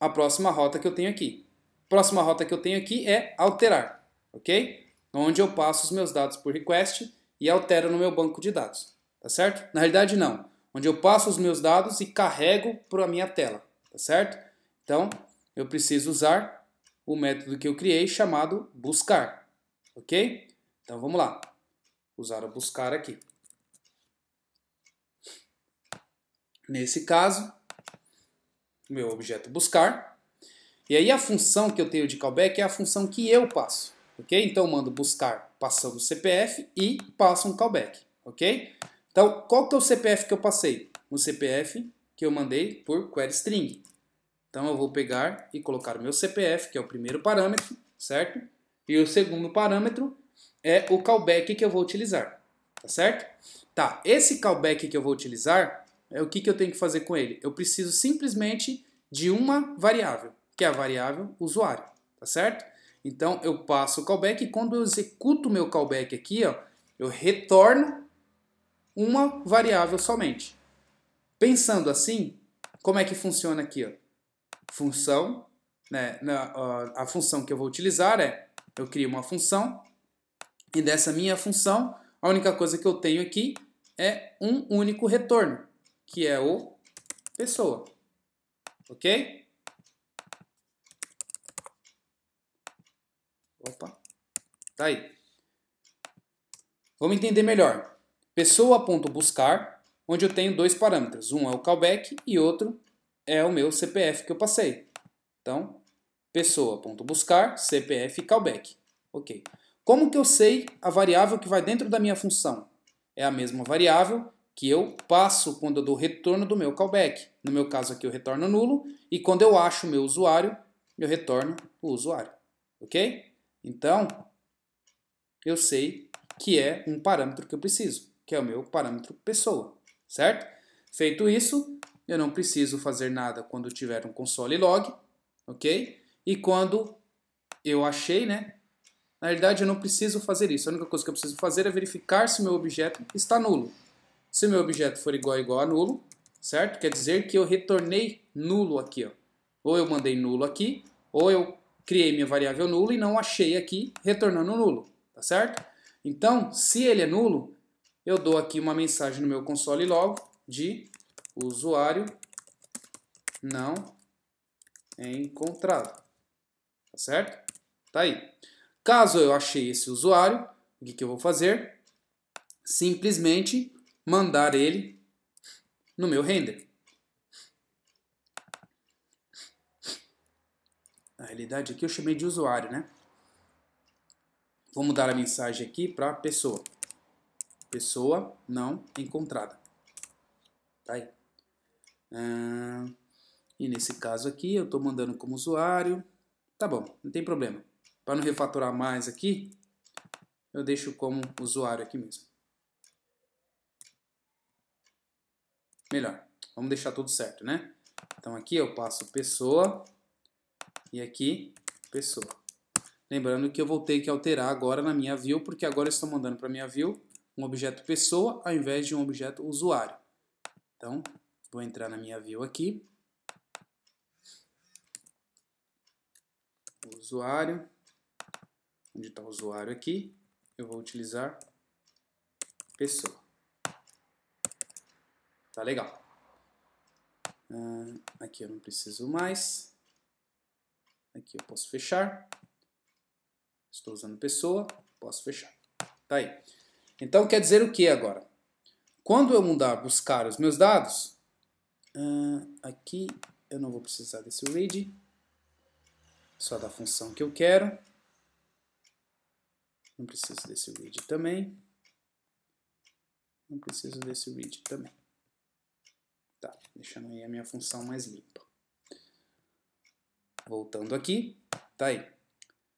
a próxima rota que eu tenho aqui. Próxima rota que eu tenho aqui é alterar, ok? Onde eu passo os meus dados por request e altero no meu banco de dados, tá certo? Na realidade não, onde eu passo os meus dados e carrego para a minha tela, tá certo? Então, eu preciso usar o método que eu criei chamado buscar, ok? Então, vamos lá. Usar o buscar aqui. Nesse caso, meu objeto buscar. E aí a função que eu tenho de callback é a função que eu passo, ok? Então, eu mando buscar passando o CPF e passo um callback, ok? Então, qual que é o CPF que eu passei? O CPF que eu mandei por query string. Então, eu vou pegar e colocar o meu CPF, que é o primeiro parâmetro, certo? E o segundo parâmetro é o callback que eu vou utilizar, tá certo? Tá, esse callback que eu vou utilizar, é o que, que eu tenho que fazer com ele? Eu preciso simplesmente de uma variável, que é a variável usuário, tá certo? Então eu passo o callback e quando eu executo o meu callback aqui, ó, eu retorno uma variável somente. Pensando assim, como é que funciona aqui? Ó? Função, né, a função que eu vou utilizar é, eu crio uma função, e dessa minha função, a única coisa que eu tenho aqui é um único retorno, que é o pessoa. Ok? Opa, tá aí. Vamos entender melhor pessoa.buscar, onde eu tenho dois parâmetros. Um é o callback e outro é o meu CPF que eu passei. Então, pessoa.buscar, CPF callback. Ok. Como que eu sei a variável que vai dentro da minha função? É a mesma variável que eu passo quando eu dou retorno do meu callback. No meu caso aqui eu retorno nulo e quando eu acho o meu usuário, eu retorno o usuário. Ok? Então, eu sei que é um parâmetro que eu preciso que é o meu parâmetro pessoa, certo? Feito isso, eu não preciso fazer nada quando tiver um console log, ok? E quando eu achei, né? Na verdade, eu não preciso fazer isso. A única coisa que eu preciso fazer é verificar se meu objeto está nulo. Se meu objeto for igual a igual a nulo, certo? Quer dizer que eu retornei nulo aqui, ó. Ou eu mandei nulo aqui, ou eu criei minha variável nulo e não achei aqui, retornando nulo, tá certo? Então, se ele é nulo, eu dou aqui uma mensagem no meu console log de usuário não encontrado. Tá certo? Tá aí. Caso eu achei esse usuário, o que, que eu vou fazer? Simplesmente mandar ele no meu render. Na realidade aqui eu chamei de usuário, né? Vou mudar a mensagem aqui para pessoa. Pessoa não encontrada. Tá aí. Ah, e nesse caso aqui, eu estou mandando como usuário. Tá bom, não tem problema. Para não refatorar mais aqui, eu deixo como usuário aqui mesmo. Melhor. Vamos deixar tudo certo, né? Então aqui eu passo pessoa e aqui pessoa. Lembrando que eu vou ter que alterar agora na minha view, porque agora eu estou mandando para minha view um objeto pessoa ao invés de um objeto usuário. Então, vou entrar na minha view aqui. Usuário. Onde está o usuário aqui? Eu vou utilizar pessoa. Tá legal. Ah, aqui eu não preciso mais. Aqui eu posso fechar. Estou usando pessoa, posso fechar. Tá aí. Então quer dizer o que agora? Quando eu mudar buscar os meus dados, uh, aqui eu não vou precisar desse read, só da função que eu quero. Não preciso desse read também. Não preciso desse read também. Tá, deixando aí a minha função mais limpa. Voltando aqui, tá aí.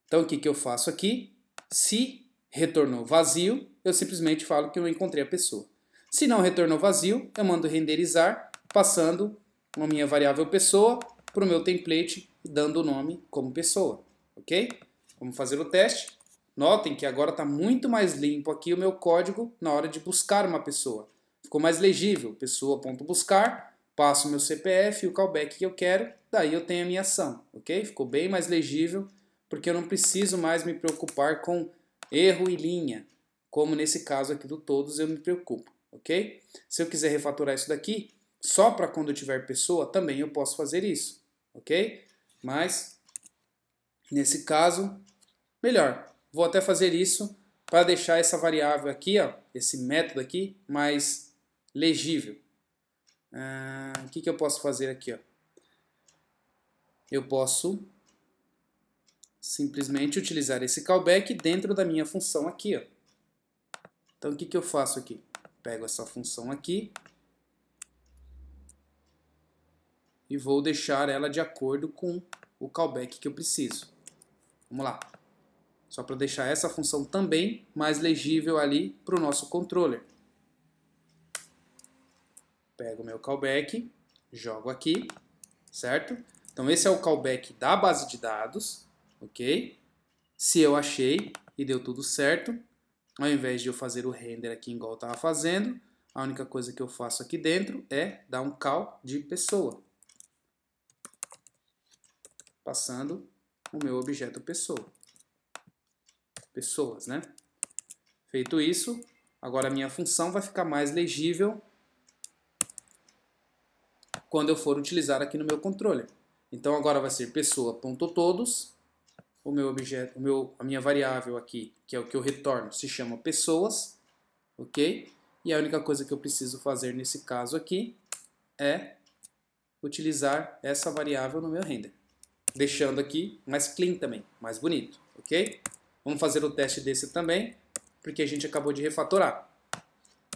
Então o que, que eu faço aqui? Se retornou vazio, eu simplesmente falo que eu encontrei a pessoa. Se não retornou vazio, eu mando renderizar, passando a minha variável pessoa para o meu template, dando o nome como pessoa. Ok? Vamos fazer o teste. Notem que agora está muito mais limpo aqui o meu código na hora de buscar uma pessoa. Ficou mais legível, pessoa.buscar, passo meu CPF e o callback que eu quero, daí eu tenho a minha ação, ok? Ficou bem mais legível, porque eu não preciso mais me preocupar com erro e linha, como nesse caso aqui do todos eu me preocupo, ok? Se eu quiser refaturar isso daqui, só para quando eu tiver pessoa, também eu posso fazer isso, ok? Mas, nesse caso, melhor. Vou até fazer isso para deixar essa variável aqui, ó, esse método aqui, mais legível. Ah, o que, que eu posso fazer aqui? Ó? Eu posso simplesmente utilizar esse callback dentro da minha função aqui. Ó. Então o que, que eu faço aqui? Pego essa função aqui e vou deixar ela de acordo com o callback que eu preciso. Vamos lá. Só para deixar essa função também mais legível ali para o nosso controller. Pego meu callback, jogo aqui, certo? Então esse é o callback da base de dados, ok? Se eu achei e deu tudo certo, ao invés de eu fazer o render aqui igual eu estava fazendo, a única coisa que eu faço aqui dentro é dar um call de pessoa. Passando o meu objeto pessoa. Pessoas, né? Feito isso, agora a minha função vai ficar mais legível quando eu for utilizar aqui no meu controller. Então agora vai ser pessoa.todos o meu objeto, o meu, a minha variável aqui, que é o que eu retorno, se chama pessoas, ok? E a única coisa que eu preciso fazer nesse caso aqui é utilizar essa variável no meu render. Deixando aqui mais clean também, mais bonito, ok? Vamos fazer o teste desse também, porque a gente acabou de refatorar.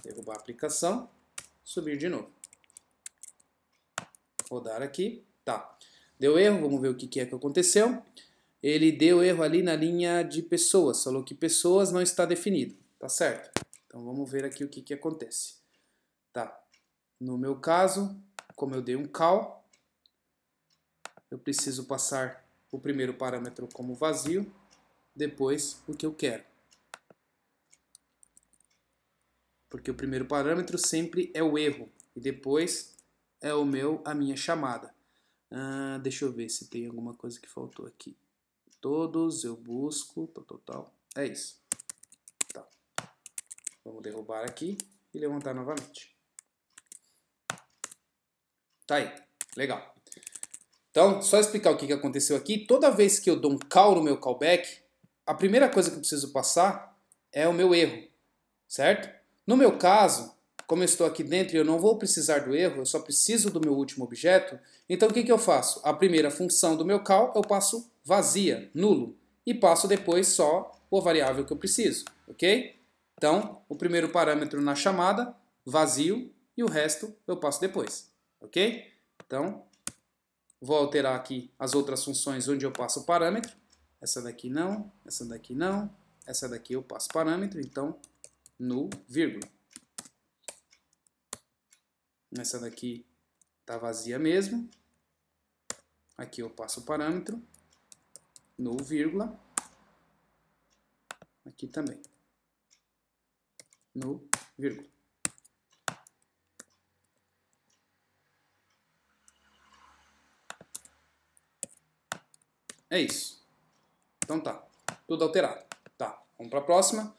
Derrubar a aplicação, subir de novo. Rodar aqui, tá. Deu erro, vamos ver o que é que aconteceu ele deu erro ali na linha de pessoas, falou que pessoas não está definido, tá certo? Então vamos ver aqui o que, que acontece. Tá. No meu caso, como eu dei um call, eu preciso passar o primeiro parâmetro como vazio, depois o que eu quero. Porque o primeiro parâmetro sempre é o erro e depois é o meu a minha chamada. Ah, deixa eu ver se tem alguma coisa que faltou aqui todos, eu busco, tal, tal, tal. É isso. Tá. Vamos derrubar aqui e levantar novamente. Tá aí. Legal. Então, só explicar o que aconteceu aqui. Toda vez que eu dou um call no meu callback, a primeira coisa que eu preciso passar é o meu erro, certo? No meu caso, como eu estou aqui dentro e eu não vou precisar do erro, eu só preciso do meu último objeto, então o que, que eu faço? A primeira função do meu call, eu passo vazia, nulo, e passo depois só a variável que eu preciso, ok? Então, o primeiro parâmetro na chamada, vazio, e o resto eu passo depois, ok? Então, vou alterar aqui as outras funções onde eu passo o parâmetro. Essa daqui não, essa daqui não, essa daqui eu passo parâmetro, então, nulo vírgula. Essa daqui está vazia mesmo. Aqui eu passo o parâmetro, no vírgula, aqui também, no vírgula. É isso. Então tá, tudo alterado. Tá, vamos para a próxima.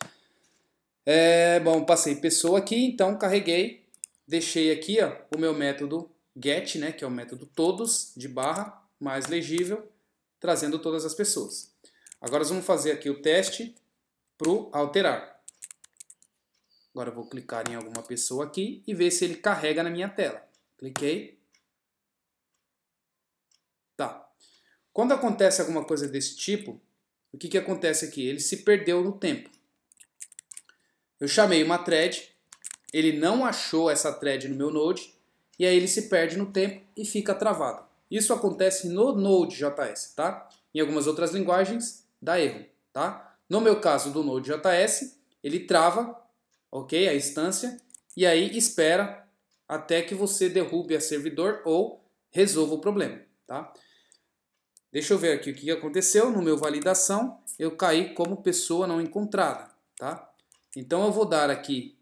É, bom, passei pessoa aqui, então carreguei, deixei aqui ó, o meu método get, né, que é o método todos, de barra, mais legível trazendo todas as pessoas. Agora vamos fazer aqui o teste para o alterar. Agora eu vou clicar em alguma pessoa aqui e ver se ele carrega na minha tela. Cliquei. Tá. Quando acontece alguma coisa desse tipo, o que, que acontece aqui? Ele se perdeu no tempo. Eu chamei uma thread, ele não achou essa thread no meu node, e aí ele se perde no tempo e fica travado. Isso acontece no Node.js, tá? Em algumas outras linguagens dá erro, tá? No meu caso do Node.js, ele trava, ok, a instância, e aí espera até que você derrube a servidor ou resolva o problema, tá? Deixa eu ver aqui o que aconteceu no meu validação. Eu caí como pessoa não encontrada, tá? Então eu vou dar aqui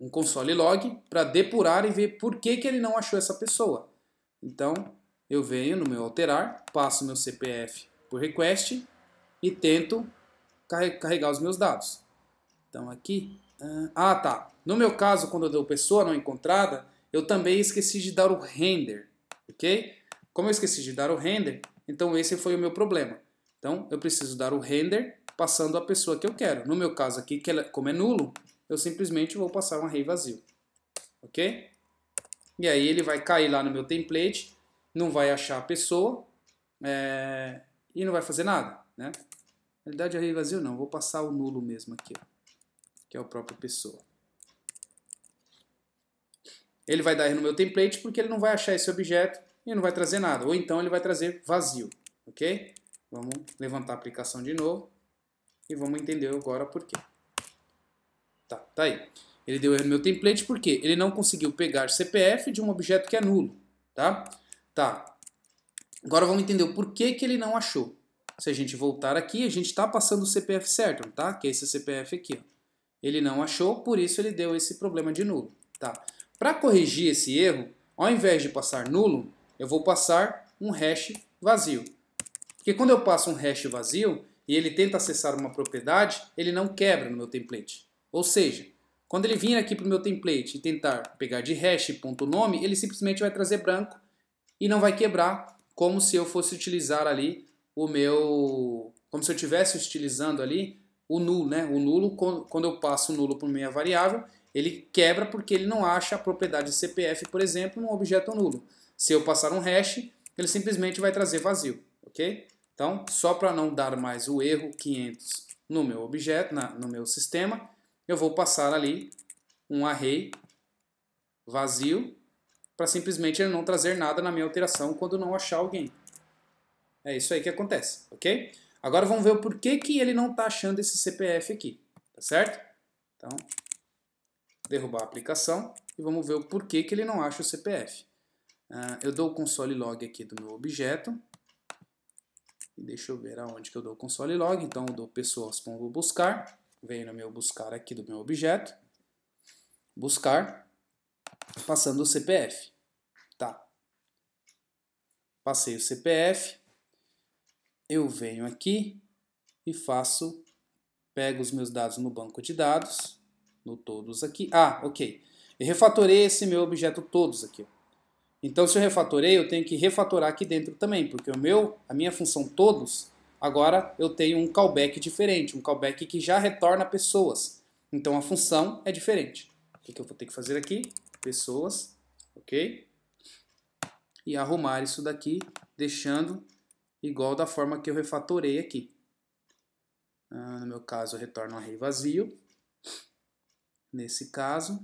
um console log para depurar e ver por que, que ele não achou essa pessoa. Então, eu venho no meu alterar, passo meu CPF por request e tento carregar os meus dados. Então aqui, ah, ah tá, no meu caso quando eu dou pessoa não encontrada, eu também esqueci de dar o render, ok? Como eu esqueci de dar o render, então esse foi o meu problema. Então eu preciso dar o render passando a pessoa que eu quero. No meu caso aqui, como é nulo, eu simplesmente vou passar um array vazio, ok? E aí ele vai cair lá no meu template, não vai achar a pessoa é, e não vai fazer nada, né? Na realidade, array vazio não, vou passar o nulo mesmo aqui, ó, que é o próprio pessoa. Ele vai dar no meu template porque ele não vai achar esse objeto e não vai trazer nada. Ou então ele vai trazer vazio, ok? Vamos levantar a aplicação de novo e vamos entender agora por quê. Tá, tá aí. Ele deu erro no meu template porque ele não conseguiu pegar CPF de um objeto que é nulo, tá? Tá. Agora vamos entender o porquê que ele não achou. Se a gente voltar aqui, a gente está passando o CPF certo, tá? Que é esse CPF aqui, ó. Ele não achou, por isso ele deu esse problema de nulo, tá? Para corrigir esse erro, ao invés de passar nulo, eu vou passar um hash vazio. Porque quando eu passo um hash vazio e ele tenta acessar uma propriedade, ele não quebra no meu template. Ou seja, quando ele vir aqui para o meu template e tentar pegar de hash.nome, ele simplesmente vai trazer branco e não vai quebrar, como se eu fosse utilizar ali o meu... como se eu estivesse utilizando ali o nulo, né? O nulo, quando eu passo o nulo para minha variável, ele quebra porque ele não acha a propriedade CPF, por exemplo, num objeto nulo. Se eu passar um hash, ele simplesmente vai trazer vazio, ok? Então, só para não dar mais o erro 500 no meu objeto, na, no meu sistema, eu vou passar ali um array vazio para simplesmente ele não trazer nada na minha alteração quando não achar alguém. É isso aí que acontece, ok? Agora vamos ver o porquê que ele não está achando esse CPF aqui, tá certo? Então, derrubar a aplicação e vamos ver o porquê que ele não acha o CPF. Uh, ah, eu dou o console log aqui do meu objeto. E deixa eu ver aonde que eu dou o console log. Então, eu dou pessoas.buscar. buscar venho no meu buscar aqui do meu objeto, buscar, passando o CPF. Tá. Passei o CPF, eu venho aqui e faço, pego os meus dados no banco de dados, no todos aqui. Ah, ok. Eu refatorei esse meu objeto todos aqui. Então, se eu refatorei, eu tenho que refatorar aqui dentro também, porque o meu, a minha função todos Agora eu tenho um callback diferente, um callback que já retorna pessoas. Então a função é diferente. O que eu vou ter que fazer aqui? Pessoas, ok? E arrumar isso daqui, deixando igual da forma que eu refatorei aqui. Ah, no meu caso, eu retorno um array vazio. Nesse caso,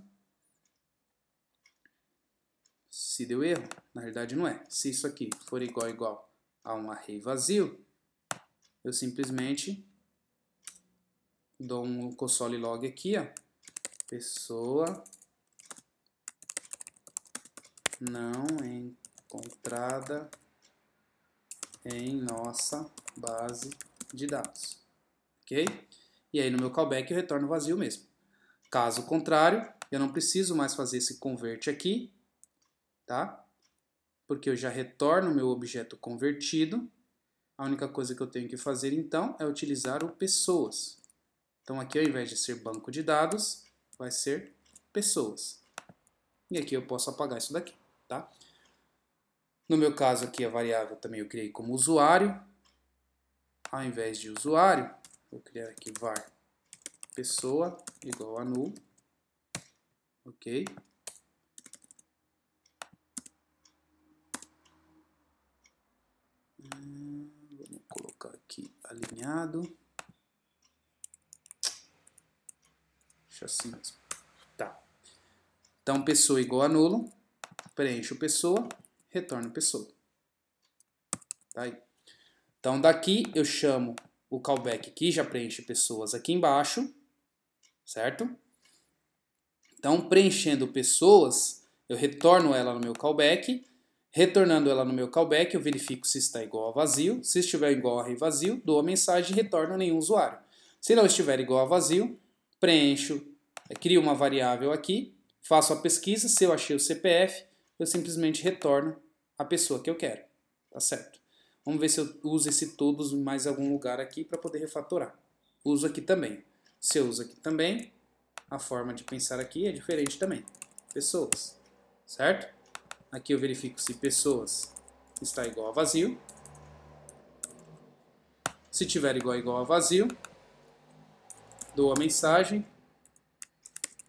se deu erro, na realidade não é. Se isso aqui for igual igual a um array vazio, eu simplesmente dou um console log aqui, ó, pessoa não encontrada em nossa base de dados, ok? E aí no meu callback eu retorno vazio mesmo. Caso contrário, eu não preciso mais fazer esse convert aqui, tá? Porque eu já retorno o meu objeto convertido a única coisa que eu tenho que fazer então é utilizar o pessoas. Então aqui ao invés de ser banco de dados, vai ser pessoas. E aqui eu posso apagar isso daqui, tá? No meu caso aqui a variável também eu criei como usuário. Ao invés de usuário, vou criar aqui var pessoa igual a null. OK? Hum colocar aqui alinhado. Deixa assim mesmo. Tá. Então, pessoa igual a nulo. Preencho pessoa, retorno pessoa. Tá aí. Então, daqui eu chamo o callback que já preenche pessoas aqui embaixo, certo? Então, preenchendo pessoas, eu retorno ela no meu callback Retornando ela no meu callback, eu verifico se está igual a vazio. Se estiver igual a vazio, dou a mensagem e retorno nenhum usuário. Se não estiver igual a vazio, preencho, eh, crio uma variável aqui, faço a pesquisa. Se eu achei o CPF, eu simplesmente retorno a pessoa que eu quero. Tá certo? Vamos ver se eu uso esse todos em mais algum lugar aqui para poder refatorar. Uso aqui também. Se eu uso aqui também, a forma de pensar aqui é diferente também. Pessoas, certo? Aqui eu verifico se pessoas está igual a vazio. Se tiver igual a igual a vazio, dou a mensagem.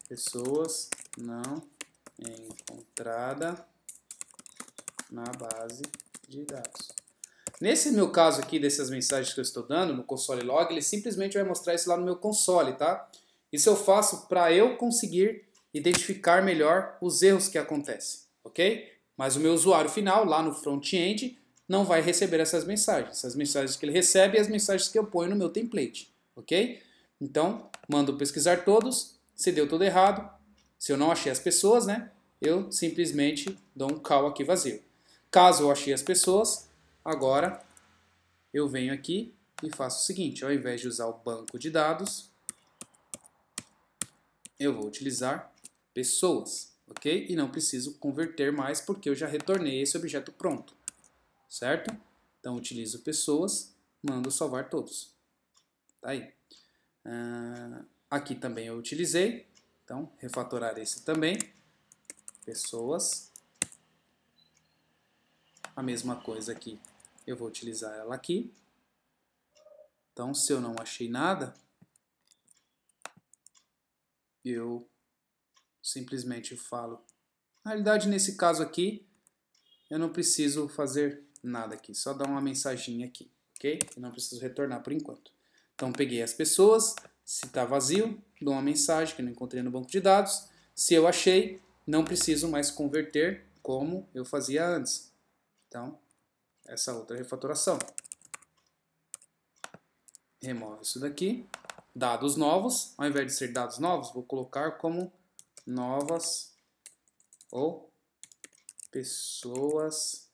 Pessoas não encontrada na base de dados. Nesse meu caso aqui, dessas mensagens que eu estou dando, no console log, ele simplesmente vai mostrar isso lá no meu console, tá? Isso eu faço para eu conseguir identificar melhor os erros que acontecem, ok? Mas o meu usuário final, lá no front-end, não vai receber essas mensagens. Essas mensagens que ele recebe e as mensagens que eu ponho no meu template, ok? Então, mando pesquisar todos. Se deu tudo errado, se eu não achei as pessoas, né? Eu simplesmente dou um call aqui vazio. Caso eu achei as pessoas, agora eu venho aqui e faço o seguinte. Ao invés de usar o banco de dados, eu vou utilizar pessoas ok? E não preciso converter mais porque eu já retornei esse objeto pronto, certo? Então, utilizo pessoas, mando salvar todos. Tá aí. Uh, aqui também eu utilizei, então, refatorar esse também. Pessoas. A mesma coisa aqui, eu vou utilizar ela aqui. Então, se eu não achei nada, eu simplesmente falo. Na realidade, nesse caso aqui, eu não preciso fazer nada aqui, só dar uma mensagem aqui, ok? Eu não preciso retornar por enquanto. Então, peguei as pessoas, se está vazio, dou uma mensagem que não encontrei no banco de dados. Se eu achei, não preciso mais converter como eu fazia antes. Então, essa outra refatoração. Remove isso daqui. Dados novos, ao invés de ser dados novos, vou colocar como novas ou pessoas.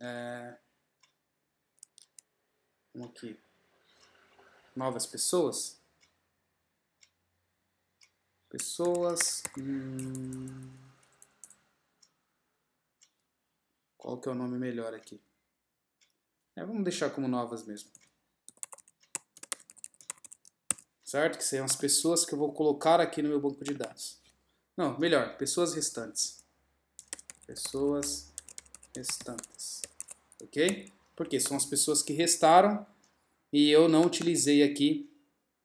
É, vamos aqui. Novas pessoas. Pessoas. Hum, qual que é o nome melhor aqui? É, vamos deixar como novas mesmo certo? Que são as pessoas que eu vou colocar aqui no meu banco de dados. Não, melhor, pessoas restantes. Pessoas restantes, ok? Porque são as pessoas que restaram e eu não utilizei aqui,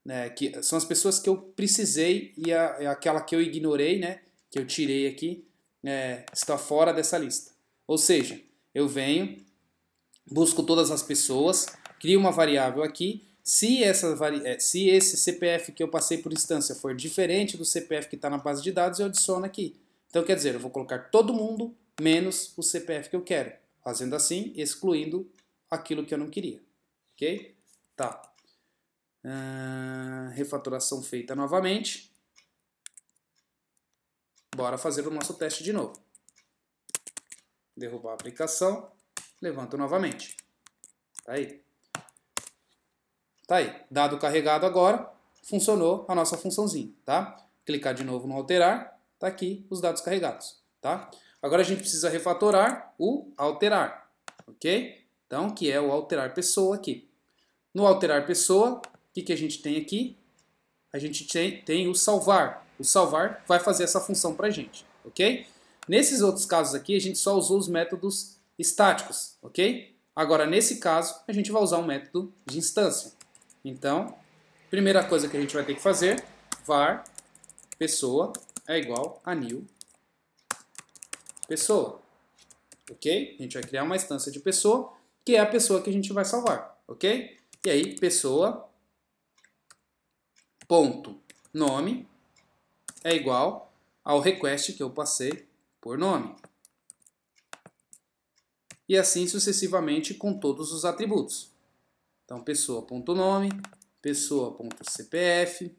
né, que são as pessoas que eu precisei e a, é aquela que eu ignorei, né, que eu tirei aqui, é, está fora dessa lista. Ou seja, eu venho, busco todas as pessoas, crio uma variável aqui se, essa, é, se esse CPF que eu passei por instância for diferente do CPF que está na base de dados, eu adiciono aqui. Então, quer dizer, eu vou colocar todo mundo menos o CPF que eu quero. Fazendo assim, excluindo aquilo que eu não queria. Ok? Tá. Uh, refatoração feita novamente. Bora fazer o nosso teste de novo. Derrubar a aplicação. Levanto novamente. Tá aí. Tá aí, dado carregado agora, funcionou a nossa funçãozinha, tá? Clicar de novo no alterar, tá aqui os dados carregados, tá? Agora a gente precisa refatorar o alterar, ok? Então, que é o alterar pessoa aqui. No alterar pessoa, o que, que a gente tem aqui? A gente tem, tem o salvar. O salvar vai fazer essa função pra gente, ok? Nesses outros casos aqui, a gente só usou os métodos estáticos, ok? Agora, nesse caso, a gente vai usar um método de instância. Então, primeira coisa que a gente vai ter que fazer, var pessoa é igual a new pessoa. Ok? A gente vai criar uma instância de pessoa, que é a pessoa que a gente vai salvar. Ok? E aí, pessoa ponto nome é igual ao request que eu passei por nome. E assim sucessivamente com todos os atributos. Então, pessoa.nome, pessoa.cpf,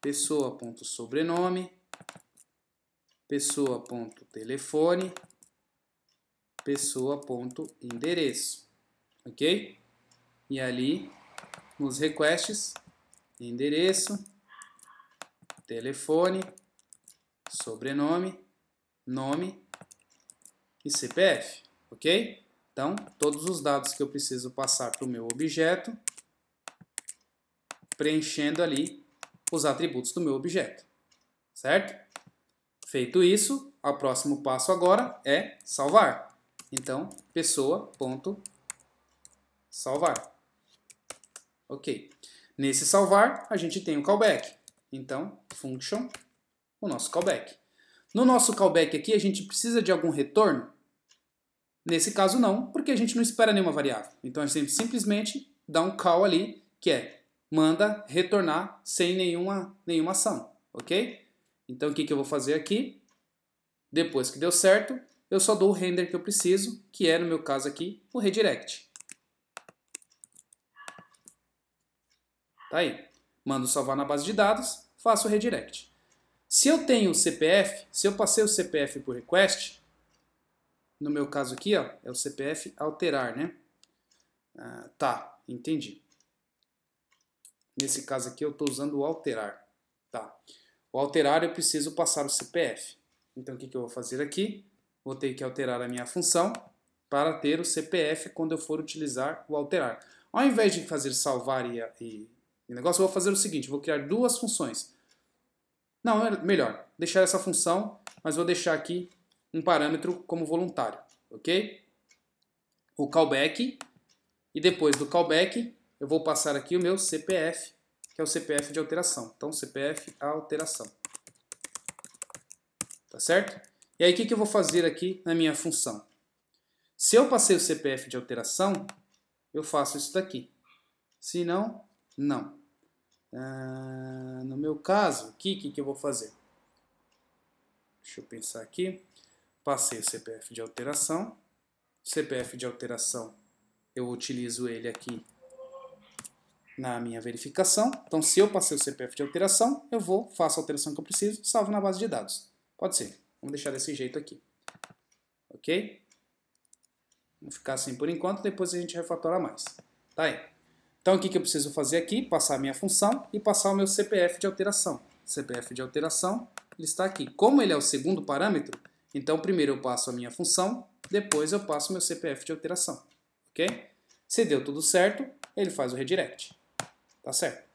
pessoa.sobrenome, pessoa.telefone, pessoa.endereço, ok? E ali, nos requests, endereço, telefone, sobrenome, nome e CPF, ok? Então, todos os dados que eu preciso passar para o meu objeto, preenchendo ali os atributos do meu objeto, certo? Feito isso, o próximo passo agora é salvar. Então, pessoa.salvar. Ok. Nesse salvar, a gente tem o um callback. Então, function, o nosso callback. No nosso callback aqui, a gente precisa de algum retorno? Nesse caso não, porque a gente não espera nenhuma variável. Então a gente simplesmente dá um call ali, que é manda retornar sem nenhuma, nenhuma ação, ok? Então o que, que eu vou fazer aqui? Depois que deu certo, eu só dou o render que eu preciso, que é, no meu caso aqui, o redirect. Tá aí. Mando salvar na base de dados, faço o redirect. Se eu tenho o CPF, se eu passei o CPF por request, no meu caso aqui, ó, é o CPF alterar, né? Ah, tá, entendi. Nesse caso aqui eu estou usando o alterar, tá? O alterar eu preciso passar o CPF. Então o que, que eu vou fazer aqui? Vou ter que alterar a minha função para ter o CPF quando eu for utilizar o alterar. Ao invés de fazer salvar e, e, e negócio, eu vou fazer o seguinte, vou criar duas funções. Não, é melhor, deixar essa função, mas vou deixar aqui um parâmetro como voluntário, ok? O callback, e depois do callback, eu vou passar aqui o meu CPF, que é o CPF de alteração. Então, CPF alteração. Tá certo? E aí, o que, eu vou fazer aqui na minha função? Se eu passei o CPF de alteração, eu faço isso daqui. Se não, não. Ah, no meu caso, o que, que eu vou fazer? Deixa eu pensar aqui. Passei o CPF de alteração. CPF de alteração, eu utilizo ele aqui na minha verificação. Então, se eu passei o CPF de alteração, eu vou, faço a alteração que eu preciso, salvo na base de dados. Pode ser. Vamos deixar desse jeito aqui. Ok? Vamos ficar assim por enquanto, depois a gente refatora mais. Tá aí. Então, o que, que eu preciso fazer aqui? Passar a minha função e passar o meu CPF de alteração. CPF de alteração, ele está aqui. Como ele é o segundo parâmetro, então, primeiro eu passo a minha função, depois eu passo meu CPF de alteração, ok? Se deu tudo certo, ele faz o redirect, tá certo?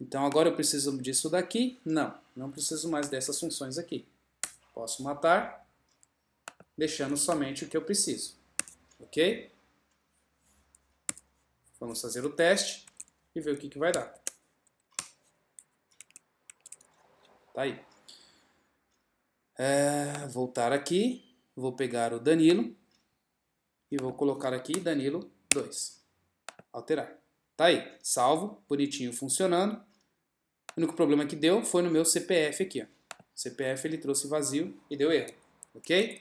Então, agora eu preciso disso daqui? Não, não preciso mais dessas funções aqui. Posso matar, deixando somente o que eu preciso, ok? Vamos fazer o teste e ver o que, que vai dar. Tá aí. É, voltar aqui, vou pegar o Danilo e vou colocar aqui Danilo 2. Alterar. Tá aí, salvo, bonitinho, funcionando. O único problema que deu foi no meu CPF aqui. Ó. CPF ele trouxe vazio e deu erro, ok?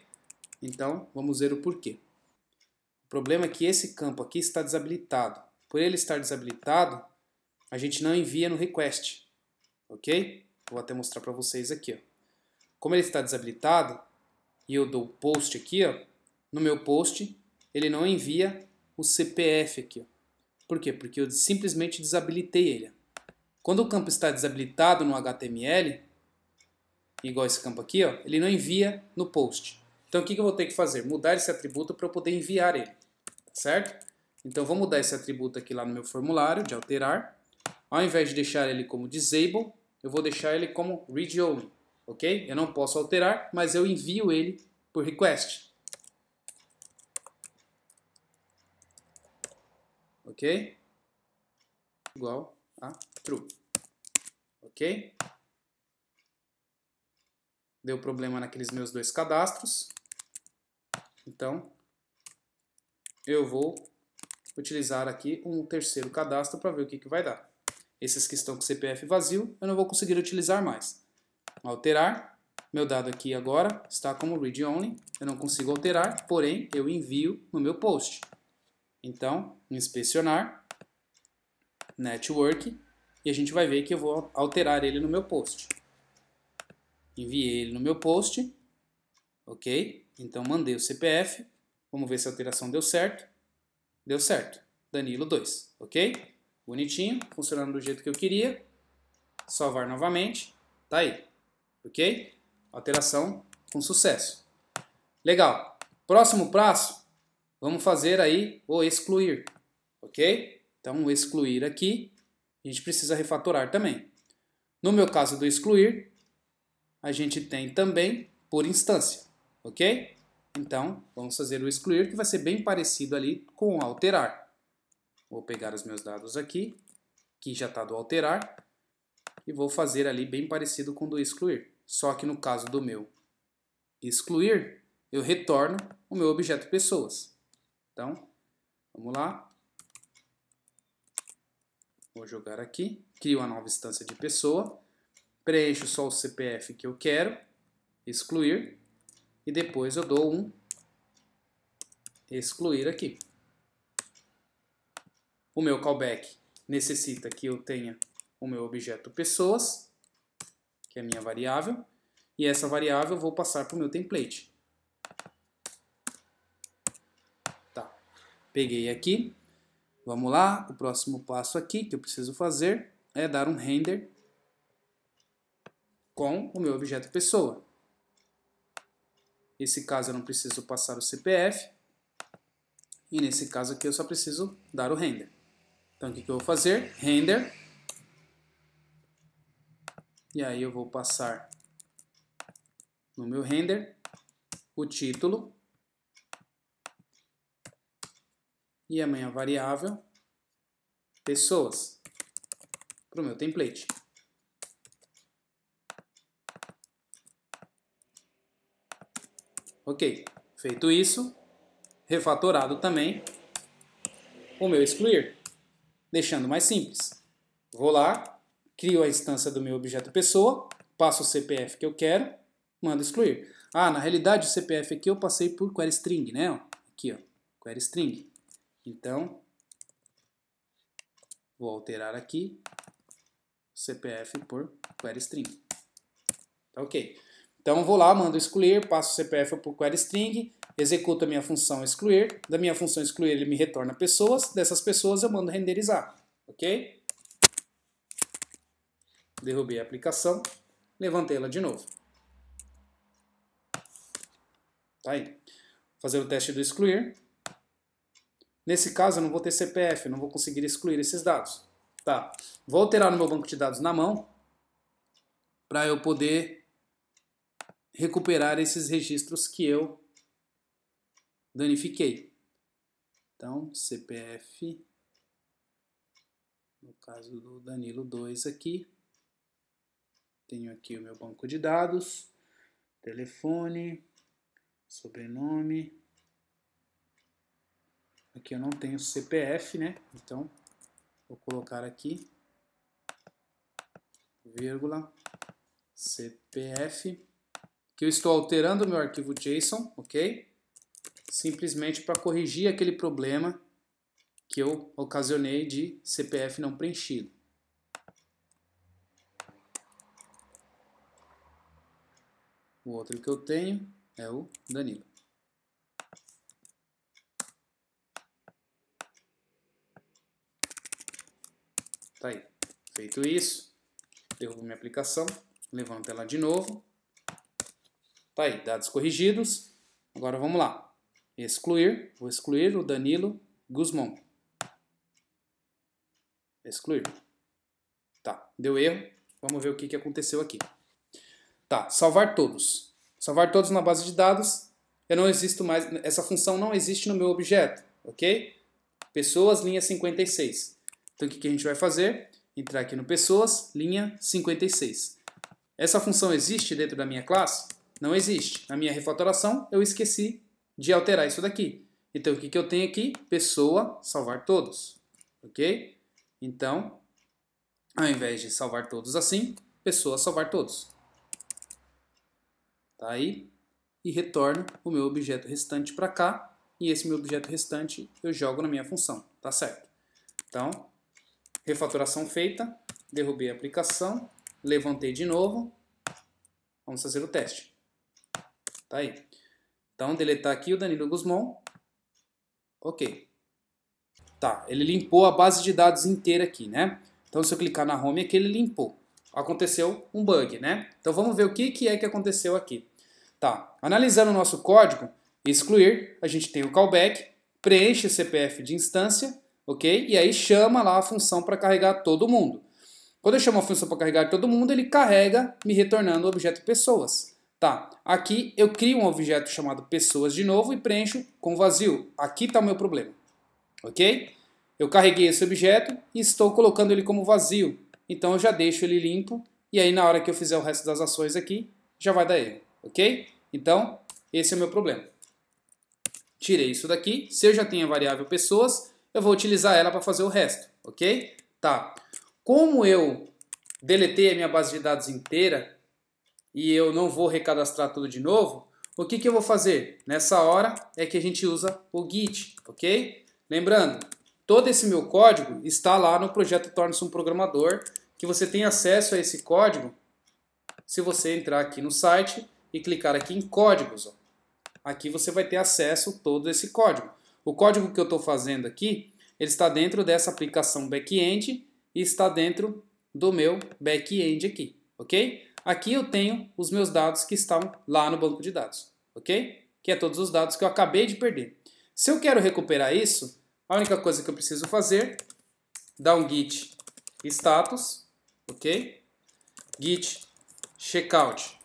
Então, vamos ver o porquê. O problema é que esse campo aqui está desabilitado. Por ele estar desabilitado, a gente não envia no request, ok? Vou até mostrar para vocês aqui, ó. Como ele está desabilitado, e eu dou post aqui, ó, no meu post, ele não envia o CPF aqui. Ó. Por quê? Porque eu simplesmente desabilitei ele. Quando o campo está desabilitado no HTML, igual esse campo aqui, ó, ele não envia no post. Então o que, eu vou ter que fazer? Mudar esse atributo para eu poder enviar ele, certo? Então vou mudar esse atributo aqui lá no meu formulário de alterar. Ao invés de deixar ele como disable, eu vou deixar ele como read only ok? Eu não posso alterar, mas eu envio ele por request. Ok? Igual a true. Ok? Deu problema naqueles meus dois cadastros. Então, eu vou utilizar aqui um terceiro cadastro para ver o que, que vai dar. Esses que estão com CPF vazio, eu não vou conseguir utilizar mais alterar. Meu dado aqui agora está como read only, eu não consigo alterar, porém eu envio no meu post. Então, inspecionar, network, e a gente vai ver que eu vou alterar ele no meu post. Enviei ele no meu post, ok? Então mandei o CPF, vamos ver se a alteração deu certo. Deu certo, Danilo 2, ok? Bonitinho, funcionando do jeito que eu queria. Salvar novamente, tá aí ok? Alteração com sucesso. Legal. Próximo passo, vamos fazer aí o excluir, ok? Então, o excluir aqui, a gente precisa refatorar também. No meu caso do excluir, a gente tem também por instância, ok? Então, vamos fazer o excluir, que vai ser bem parecido ali com o alterar. Vou pegar os meus dados aqui, que já está do alterar, e vou fazer ali bem parecido com o do excluir só que no caso do meu excluir, eu retorno o meu objeto pessoas. Então, vamos lá. Vou jogar aqui, crio uma nova instância de pessoa, preencho só o CPF que eu quero, excluir, e depois eu dou um excluir aqui. O meu callback necessita que eu tenha o meu objeto pessoas, que é a minha variável, e essa variável eu vou passar para o meu template. Tá, peguei aqui. Vamos lá, o próximo passo aqui que eu preciso fazer é dar um render com o meu objeto pessoa. Esse caso eu não preciso passar o CPF, e nesse caso aqui eu só preciso dar o render. Então o que, que eu vou fazer? Render e aí eu vou passar no meu render o título e a minha variável pessoas para o meu template. Ok, feito isso, refatorado também o meu excluir, deixando mais simples. Vou lá, crio a instância do meu objeto pessoa, passo o CPF que eu quero, mando excluir. Ah, na realidade o CPF aqui eu passei por query string, né? Aqui, ó, query string. Então, vou alterar aqui CPF por query string. Tá ok. Então vou lá, mando excluir, passo o CPF por query string, executo a minha função excluir, da minha função excluir ele me retorna pessoas, dessas pessoas eu mando renderizar, ok? derrubei a aplicação, levantei ela de novo. Tá aí. Vou fazer o teste do excluir. Nesse caso, eu não vou ter CPF, não vou conseguir excluir esses dados. Tá. Vou alterar no meu banco de dados na mão para eu poder recuperar esses registros que eu danifiquei. Então, CPF, no caso do Danilo 2 aqui, tenho aqui o meu banco de dados, telefone, sobrenome. Aqui eu não tenho CPF, né? Então, vou colocar aqui, vírgula, CPF, que eu estou alterando o meu arquivo JSON, ok? Simplesmente para corrigir aquele problema que eu ocasionei de CPF não preenchido. O outro que eu tenho é o Danilo. Tá aí. Feito isso, derrubo minha aplicação, levanto ela de novo. Tá aí, dados corrigidos. Agora vamos lá. Excluir, vou excluir o Danilo Guzmão. Excluir. Tá, deu erro. Vamos ver o que aconteceu aqui. Tá, salvar todos. Salvar todos na base de dados, eu não existo mais, essa função não existe no meu objeto, ok? Pessoas, linha 56. Então o que, a gente vai fazer? Entrar aqui no pessoas, linha 56. Essa função existe dentro da minha classe? Não existe. Na minha refatoração, eu esqueci de alterar isso daqui. Então o que eu tenho aqui? Pessoa, salvar todos, ok? Então, ao invés de salvar todos assim, pessoa salvar todos tá aí, e retorno o meu objeto restante para cá, e esse meu objeto restante eu jogo na minha função, tá certo? Então, refatoração feita, derrubei a aplicação, levantei de novo, vamos fazer o teste. Tá aí. Então, deletar aqui o Danilo Guzmão. Ok. Tá, ele limpou a base de dados inteira aqui, né? Então, se eu clicar na Home aqui, ele limpou aconteceu um bug, né? Então vamos ver o que, que é que aconteceu aqui. Tá, analisando o nosso código, excluir, a gente tem o callback, preenche o CPF de instância, ok? E aí chama lá a função para carregar todo mundo. Quando eu chamo a função para carregar todo mundo, ele carrega me retornando o objeto pessoas. Tá, aqui eu crio um objeto chamado pessoas de novo e preencho com vazio. Aqui está o meu problema, ok? Eu carreguei esse objeto e estou colocando ele como vazio. Então eu já deixo ele limpo e aí na hora que eu fizer o resto das ações aqui, já vai dar erro, ok? Então, esse é o meu problema. Tirei isso daqui. Se eu já tenho a variável pessoas, eu vou utilizar ela para fazer o resto, ok? Tá. Como eu deletei a minha base de dados inteira e eu não vou recadastrar tudo de novo, o que, que eu vou fazer? Nessa hora é que a gente usa o git, ok? Lembrando, Todo esse meu código está lá no projeto Torne-se um Programador, que você tem acesso a esse código se você entrar aqui no site e clicar aqui em códigos. Ó. Aqui você vai ter acesso a todo esse código. O código que eu estou fazendo aqui, ele está dentro dessa aplicação back-end e está dentro do meu back-end aqui, ok? Aqui eu tenho os meus dados que estão lá no banco de dados, ok? Que é todos os dados que eu acabei de perder. Se eu quero recuperar isso, a única coisa que eu preciso fazer, dar um git status, ok? Git checkout.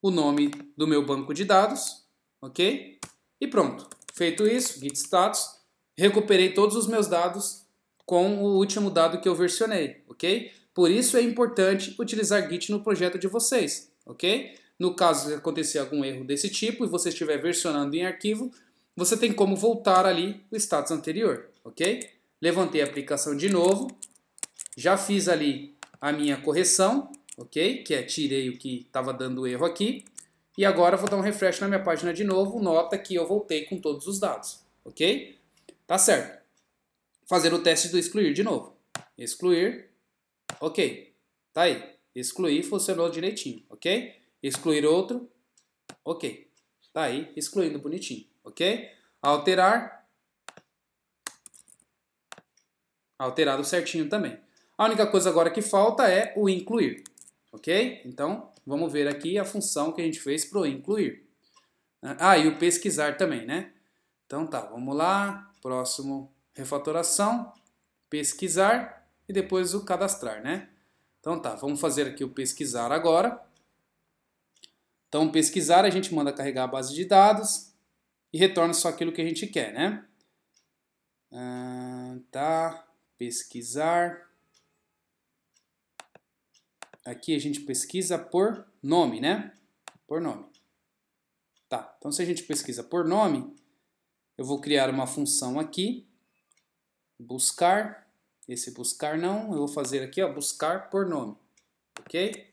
O nome do meu banco de dados, ok? E pronto. Feito isso, git status, recuperei todos os meus dados com o último dado que eu versionei, ok? Por isso é importante utilizar Git no projeto de vocês, ok? No caso de acontecer algum erro desse tipo e você estiver versionando em arquivo, você tem como voltar ali o status anterior, ok? Levantei a aplicação de novo, já fiz ali a minha correção, ok? Que é tirei o que estava dando erro aqui. E agora vou dar um refresh na minha página de novo, nota que eu voltei com todos os dados, ok? Tá certo. Fazer o teste do excluir de novo. Excluir, ok. Tá aí. Excluir funcionou direitinho, ok? Excluir outro. Ok. Tá aí, excluindo bonitinho, ok? Alterar. Alterado certinho também. A única coisa agora que falta é o incluir, ok? Então, vamos ver aqui a função que a gente fez para o incluir. Ah, e o pesquisar também, né? Então tá, vamos lá. Próximo, refatoração, pesquisar e depois o cadastrar, né? Então tá, vamos fazer aqui o pesquisar agora. Então, pesquisar, a gente manda carregar a base de dados e retorna só aquilo que a gente quer, né? Ah, tá, pesquisar. Aqui a gente pesquisa por nome, né? Por nome. Tá, então se a gente pesquisa por nome, eu vou criar uma função aqui, buscar, esse buscar não, eu vou fazer aqui, ó, buscar por nome, ok?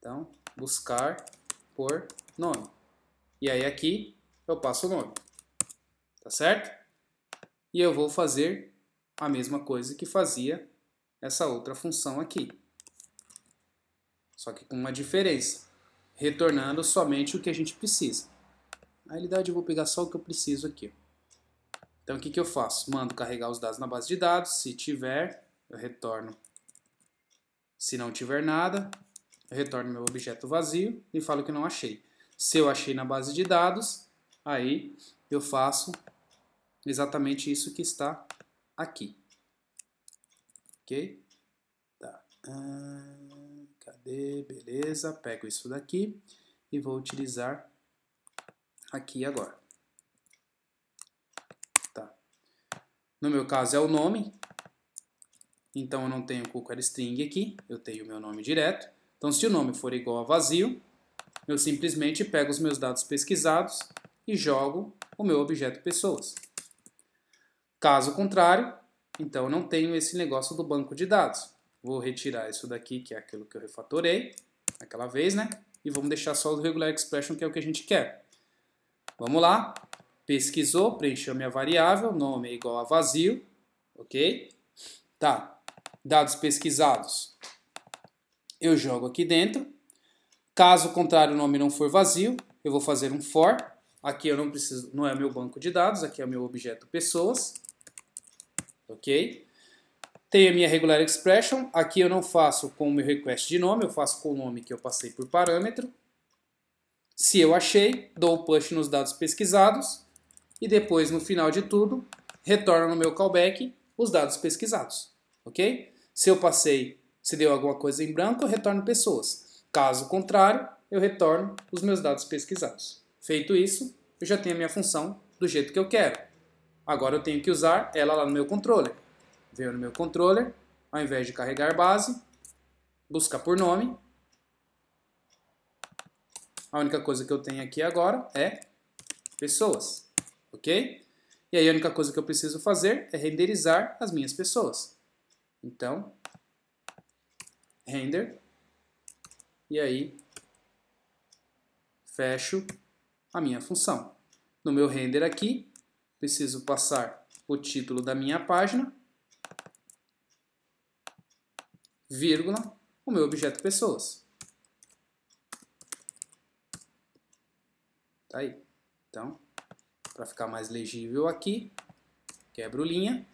Então, buscar por nome. E aí aqui eu passo o nome. Tá certo? E eu vou fazer a mesma coisa que fazia essa outra função aqui. Só que com uma diferença. Retornando somente o que a gente precisa. Na realidade, eu vou pegar só o que eu preciso aqui. Então, o que, que eu faço? Mando carregar os dados na base de dados. Se tiver, eu retorno. Se não tiver nada, retorno meu objeto vazio e falo que não achei. Se eu achei na base de dados, aí eu faço exatamente isso que está aqui. Ok? Tá. Ah, cadê? Beleza. Pego isso daqui e vou utilizar aqui agora. Tá. No meu caso é o nome. Então eu não tenho cooker string aqui, eu tenho o meu nome direto. Então, se o nome for igual a vazio, eu simplesmente pego os meus dados pesquisados e jogo o meu objeto pessoas. Caso contrário, então eu não tenho esse negócio do banco de dados. Vou retirar isso daqui, que é aquilo que eu refatorei, aquela vez, né? E vamos deixar só o regular expression, que é o que a gente quer. Vamos lá. Pesquisou, preencheu minha variável, nome é igual a vazio, ok? Tá. Dados pesquisados eu jogo aqui dentro. Caso contrário, o nome não for vazio, eu vou fazer um for. Aqui eu não preciso, não é meu banco de dados, aqui é o meu objeto pessoas. OK? Tem a minha regular expression, aqui eu não faço com o meu request de nome, eu faço com o nome que eu passei por parâmetro. Se eu achei, dou push nos dados pesquisados e depois, no final de tudo, retorno no meu callback os dados pesquisados, ok? Se eu passei se deu alguma coisa em branco, eu retorno pessoas. Caso contrário, eu retorno os meus dados pesquisados. Feito isso, eu já tenho a minha função do jeito que eu quero. Agora eu tenho que usar ela lá no meu controller. Venho no meu controller, ao invés de carregar base, buscar por nome. A única coisa que eu tenho aqui agora é pessoas, ok? E aí a única coisa que eu preciso fazer é renderizar as minhas pessoas. Então, render. E aí, fecho a minha função. No meu render aqui, preciso passar o título da minha página, vírgula, o meu objeto pessoas. Tá aí. Então, para ficar mais legível aqui, quebro linha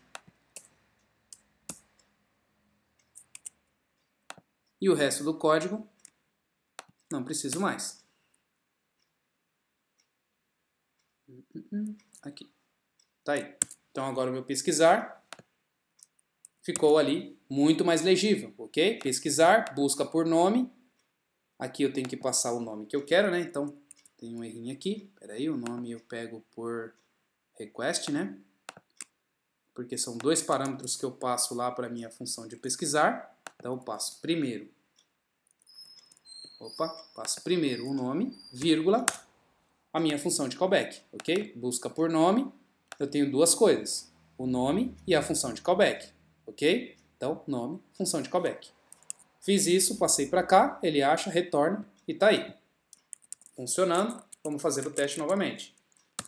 E o resto do código não preciso mais. Aqui. Tá aí. Então agora o meu pesquisar ficou ali muito mais legível, ok? Pesquisar, busca por nome. Aqui eu tenho que passar o nome que eu quero, né? Então tem um errinho aqui. aí o nome eu pego por request, né? Porque são dois parâmetros que eu passo lá para a minha função de pesquisar. Então, passo primeiro. Opa, passo primeiro o nome, vírgula, a minha função de callback, ok? Busca por nome, eu tenho duas coisas, o nome e a função de callback, ok? Então, nome, função de callback. Fiz isso, passei para cá, ele acha, retorna e tá aí. Funcionando, vamos fazer o teste novamente.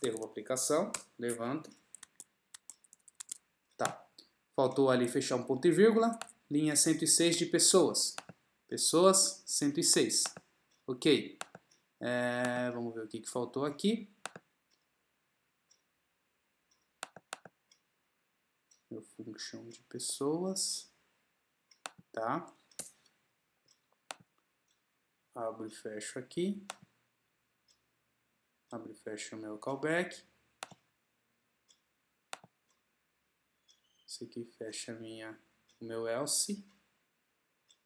Derrubo a aplicação, levanto. Tá, faltou ali fechar um ponto e vírgula, linha 106 de pessoas. Pessoas, 106. Ok. É, vamos ver o que, que faltou aqui. Meu function de pessoas. Tá. Abro e fecho aqui. Abro e fecho o meu callback. Isso aqui fecha a minha o meu else.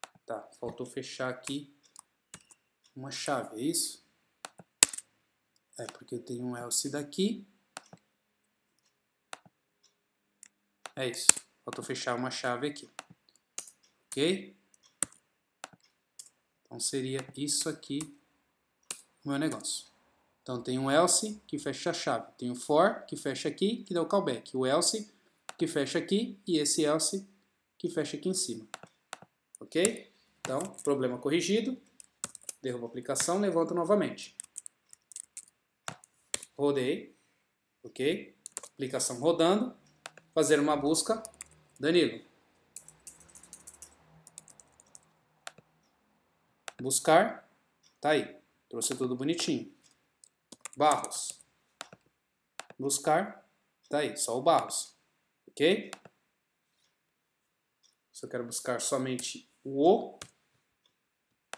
É tá, faltou fechar aqui uma chave, é isso? É porque eu tenho um else daqui. É isso. Faltou fechar uma chave aqui. Ok? Então seria isso aqui o meu negócio. Então tem um else que fecha a chave. Tem o um for que fecha aqui, que dá o callback. O else que fecha aqui e esse else que fecha aqui em cima. Ok? Então, problema corrigido. derruba a aplicação, levanta novamente. Rodei. Ok? Aplicação rodando. Fazer uma busca. Danilo. Buscar. Tá aí. Trouxe tudo bonitinho. Barros. Buscar. Tá aí. Só o Barros. Ok? Se eu quero buscar somente o O,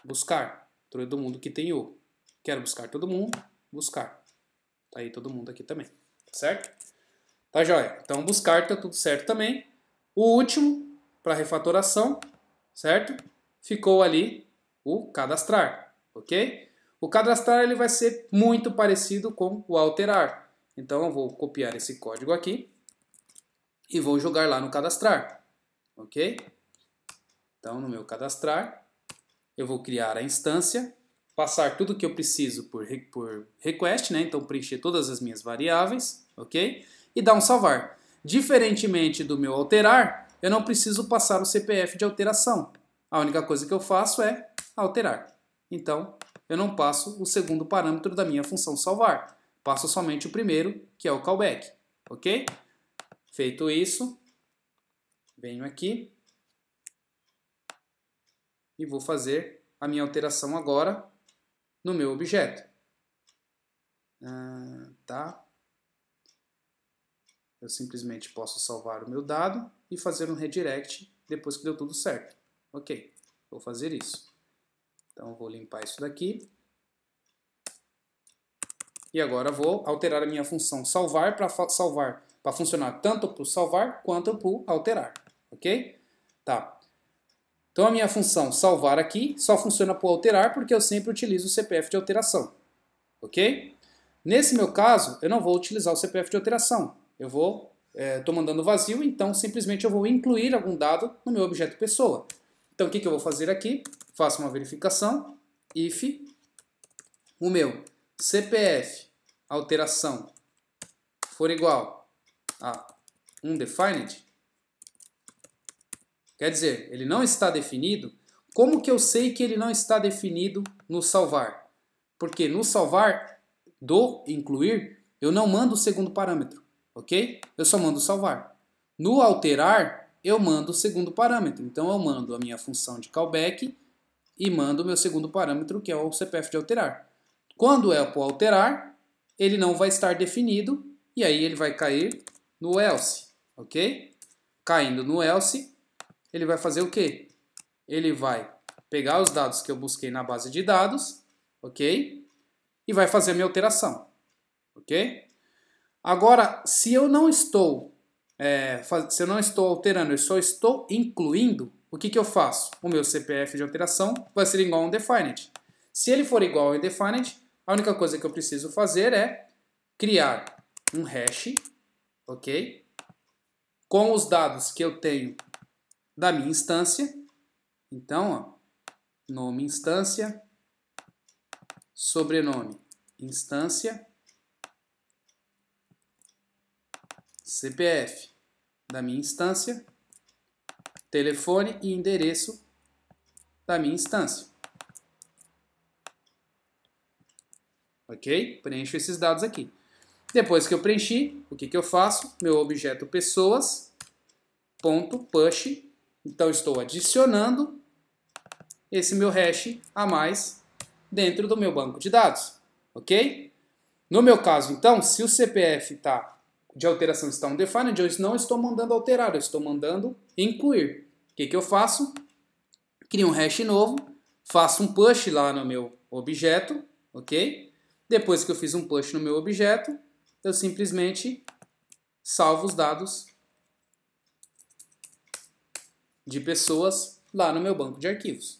buscar. Todo mundo que tem O. Quero buscar todo mundo, buscar. Tá aí todo mundo aqui também, tá certo? Tá joia? Então buscar tá tudo certo também. O último, para refatoração, certo? Ficou ali o cadastrar, ok? O cadastrar ele vai ser muito parecido com o alterar. Então eu vou copiar esse código aqui e vou jogar lá no cadastrar ok? Então, no meu cadastrar, eu vou criar a instância, passar tudo que eu preciso por, por request, né? Então, preencher todas as minhas variáveis, ok? E dar um salvar. Diferentemente do meu alterar, eu não preciso passar o CPF de alteração. A única coisa que eu faço é alterar. Então, eu não passo o segundo parâmetro da minha função salvar. Passo somente o primeiro, que é o callback, ok? Feito isso, Venho aqui e vou fazer a minha alteração agora no meu objeto. Ah, tá? Eu simplesmente posso salvar o meu dado e fazer um redirect depois que deu tudo certo. Ok, vou fazer isso. Então vou limpar isso daqui. E agora vou alterar a minha função salvar para salvar para funcionar tanto para salvar quanto para alterar ok? Tá. Então a minha função salvar aqui só funciona para alterar porque eu sempre utilizo o CPF de alteração, ok? Nesse meu caso, eu não vou utilizar o CPF de alteração. Eu vou, estou eh, é, mandando vazio, então simplesmente eu vou incluir algum dado no meu objeto pessoa. Então o que, que eu vou fazer aqui? Faço uma verificação, if o meu CPF alteração for igual a undefined, Quer dizer, ele não está definido. Como que eu sei que ele não está definido no salvar? Porque no salvar do incluir, eu não mando o segundo parâmetro, ok? Eu só mando salvar. No alterar, eu mando o segundo parâmetro. Então eu mando a minha função de callback e mando o meu segundo parâmetro, que é o CPF de alterar. Quando é para alterar, ele não vai estar definido e aí ele vai cair no else, ok? Caindo no else, ele vai fazer o quê? Ele vai pegar os dados que eu busquei na base de dados, ok? E vai fazer a minha alteração, ok? Agora, se eu não estou, é, se eu não estou alterando, eu só estou incluindo, o que, que eu faço? O meu CPF de alteração vai ser igual a undefined. Se ele for igual a undefined, a única coisa que eu preciso fazer é criar um hash, ok? Com os dados que eu tenho da minha instância. Então, ó, nome instância, sobrenome instância, CPF da minha instância, telefone e endereço da minha instância. Ok? Preencho esses dados aqui. Depois que eu preenchi, o que, que eu faço? Meu objeto pessoas.push então, estou adicionando esse meu hash a mais dentro do meu banco de dados, ok? No meu caso, então, se o CPF tá de alteração está undefined, eu não estou mandando alterar, eu estou mandando incluir. O que, que eu faço? Crio um hash novo, faço um push lá no meu objeto, ok? Depois que eu fiz um push no meu objeto, eu simplesmente salvo os dados de pessoas lá no meu banco de arquivos.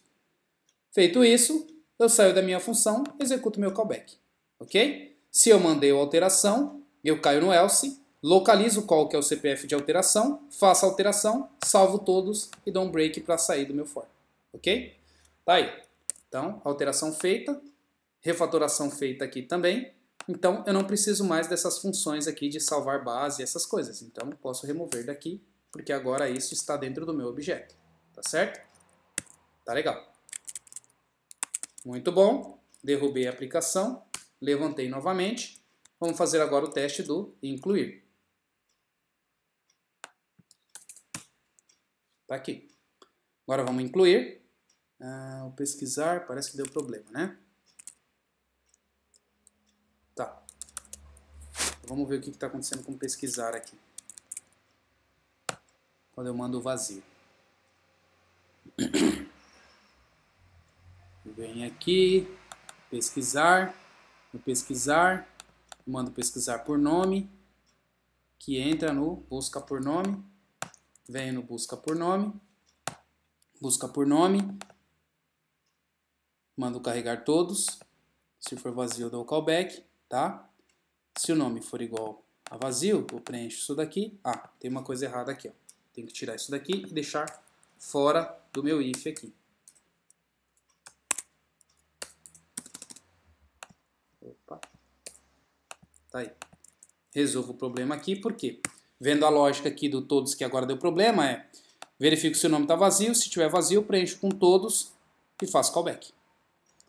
Feito isso, eu saio da minha função, executo meu callback, ok? Se eu mandei a alteração, eu caio no else, localizo qual que é o CPF de alteração, faço a alteração, salvo todos e dou um break para sair do meu for, ok? Tá aí. Então, alteração feita, refatoração feita aqui também. Então, eu não preciso mais dessas funções aqui de salvar base, essas coisas. Então, posso remover daqui porque agora isso está dentro do meu objeto, tá certo? Tá legal. Muito bom, derrubei a aplicação, levantei novamente. Vamos fazer agora o teste do incluir. Tá aqui. Agora vamos incluir. Ah, o pesquisar parece que deu problema, né? Tá. Vamos ver o que está acontecendo com pesquisar aqui quando eu mando o vazio. Vem aqui, pesquisar, no pesquisar, mando pesquisar por nome, que entra no busca por nome, venho no busca por nome, busca por nome, mando carregar todos, se for vazio eu dou callback, tá? Se o nome for igual a vazio, eu preencho isso daqui. Ah, tem uma coisa errada aqui, ó. Tenho que tirar isso daqui e deixar fora do meu if aqui. Opa. Tá aí. Resolvo o problema aqui, porque vendo a lógica aqui do todos que agora deu problema, é verifico se o nome está vazio, se tiver vazio, preencho com todos e faço callback.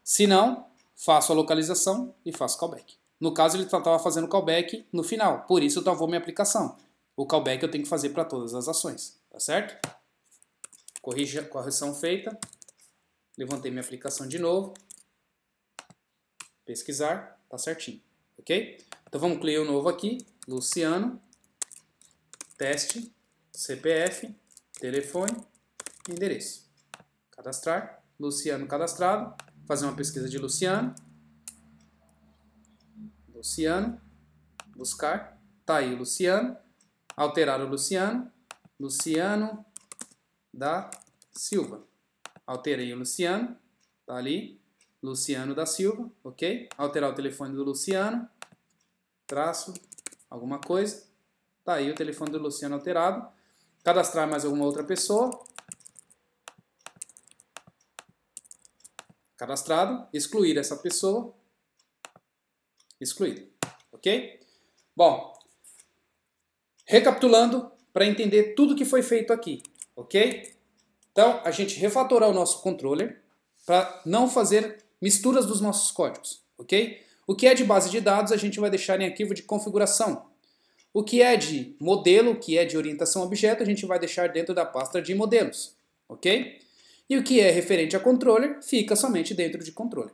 Se não, faço a localização e faço callback. No caso, ele estava fazendo callback no final, por isso eu tá, travou minha aplicação o callback eu tenho que fazer para todas as ações, tá certo? Corrija, correção feita. Levantei minha aplicação de novo. Pesquisar, tá certinho, ok? Então vamos criar um novo aqui, Luciano, teste, CPF, telefone, endereço. Cadastrar, Luciano cadastrado, fazer uma pesquisa de Luciano. Luciano, buscar, tá aí o Luciano Alterar o Luciano. Luciano da Silva. Alterei o Luciano. Tá ali. Luciano da Silva, ok? Alterar o telefone do Luciano. Traço, alguma coisa. Tá aí o telefone do Luciano alterado. Cadastrar mais alguma outra pessoa. Cadastrado. Excluir essa pessoa. Excluído, ok? Bom, Recapitulando, para entender tudo que foi feito aqui, ok? Então, a gente refatorar o nosso controller para não fazer misturas dos nossos códigos, ok? O que é de base de dados a gente vai deixar em arquivo de configuração. O que é de modelo, o que é de orientação objeto, a gente vai deixar dentro da pasta de modelos, ok? E o que é referente a controller fica somente dentro de controller,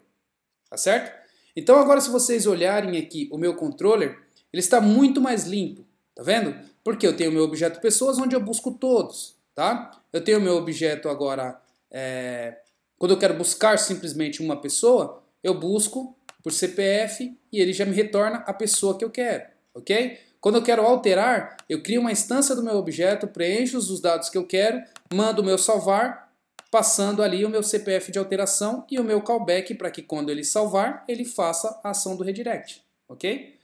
tá certo? Então agora se vocês olharem aqui o meu controller, ele está muito mais limpo. Tá vendo? Porque eu tenho meu objeto pessoas, onde eu busco todos, tá? Eu tenho meu objeto agora... É... Quando eu quero buscar simplesmente uma pessoa, eu busco por CPF e ele já me retorna a pessoa que eu quero, ok? Quando eu quero alterar, eu crio uma instância do meu objeto, preencho os dados que eu quero, mando o meu salvar, passando ali o meu CPF de alteração e o meu callback para que quando ele salvar, ele faça a ação do redirect, ok?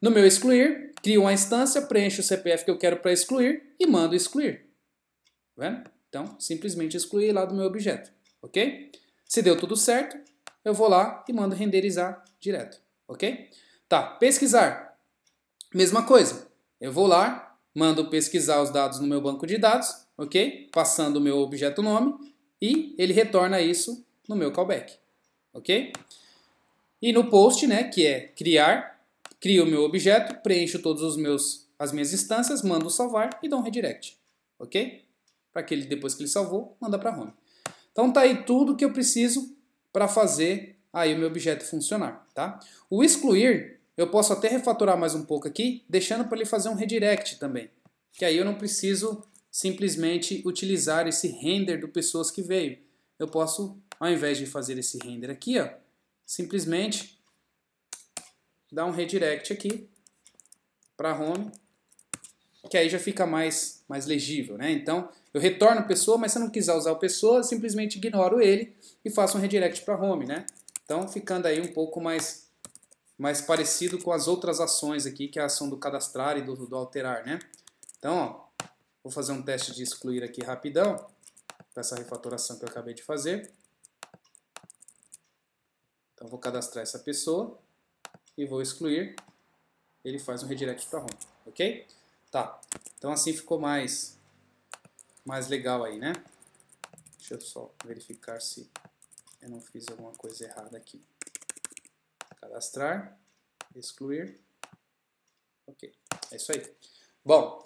No meu excluir, crio uma instância, preencho o CPF que eu quero para excluir e mando excluir. Tá vendo? Então, simplesmente excluir lá do meu objeto, ok? Se deu tudo certo, eu vou lá e mando renderizar direto, ok? Tá, pesquisar. Mesma coisa. Eu vou lá, mando pesquisar os dados no meu banco de dados, ok? Passando o meu objeto nome e ele retorna isso no meu callback, ok? E no post, né, que é criar Crio o meu objeto, preencho todos os meus as minhas instâncias, mando salvar e dou um redirect, ok? Para que ele depois que ele salvou, manda para home. Então tá aí tudo que eu preciso para fazer aí o meu objeto funcionar, tá? O excluir, eu posso até refatorar mais um pouco aqui, deixando para ele fazer um redirect também. Que aí eu não preciso simplesmente utilizar esse render do pessoas que veio. Eu posso, ao invés de fazer esse render aqui, ó, simplesmente dá um redirect aqui para home, que aí já fica mais, mais legível, né? Então, eu retorno pessoa, mas se eu não quiser usar o pessoa, simplesmente ignoro ele e faço um redirect para home, né? Então, ficando aí um pouco mais, mais parecido com as outras ações aqui, que é a ação do cadastrar e do, do alterar, né? Então, ó, vou fazer um teste de excluir aqui rapidão, com essa refatoração que eu acabei de fazer. Então, vou cadastrar essa pessoa e vou excluir, ele faz um redirect para home, ok? Tá, então assim ficou mais, mais legal aí, né? Deixa eu só verificar se eu não fiz alguma coisa errada aqui. Cadastrar, excluir, ok, é isso aí. Bom,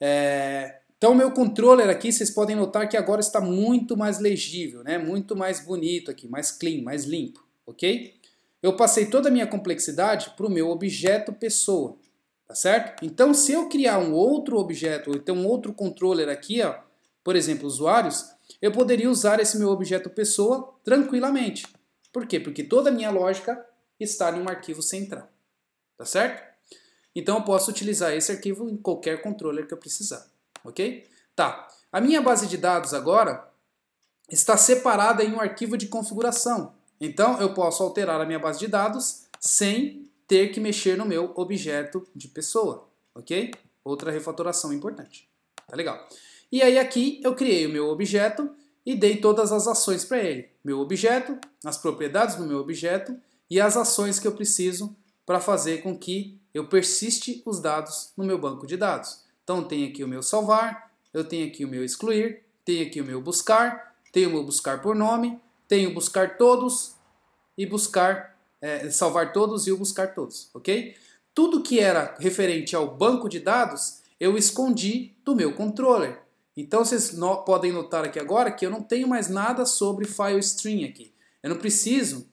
é, então, o meu controller aqui, vocês podem notar que agora está muito mais legível, né? muito mais bonito aqui, mais clean, mais limpo, ok? Eu passei toda a minha complexidade para o meu objeto pessoa, tá certo? Então, se eu criar um outro objeto, ou então um outro controller aqui, ó, por exemplo, usuários, eu poderia usar esse meu objeto pessoa tranquilamente. Por quê? Porque toda a minha lógica está em um arquivo central, tá certo? Então, eu posso utilizar esse arquivo em qualquer controller que eu precisar, ok? Tá, a minha base de dados agora está separada em um arquivo de configuração, então, eu posso alterar a minha base de dados sem ter que mexer no meu objeto de pessoa, ok? Outra refatoração importante. Tá legal. E aí aqui eu criei o meu objeto e dei todas as ações para ele. Meu objeto, as propriedades do meu objeto e as ações que eu preciso para fazer com que eu persiste os dados no meu banco de dados. Então tem aqui o meu salvar, eu tenho aqui o meu excluir, tenho aqui o meu buscar, tenho o meu buscar por nome, tenho buscar todos e buscar, é, salvar todos e o buscar todos, ok? Tudo que era referente ao banco de dados, eu escondi do meu controller. Então vocês no podem notar aqui agora que eu não tenho mais nada sobre file string aqui. Eu não preciso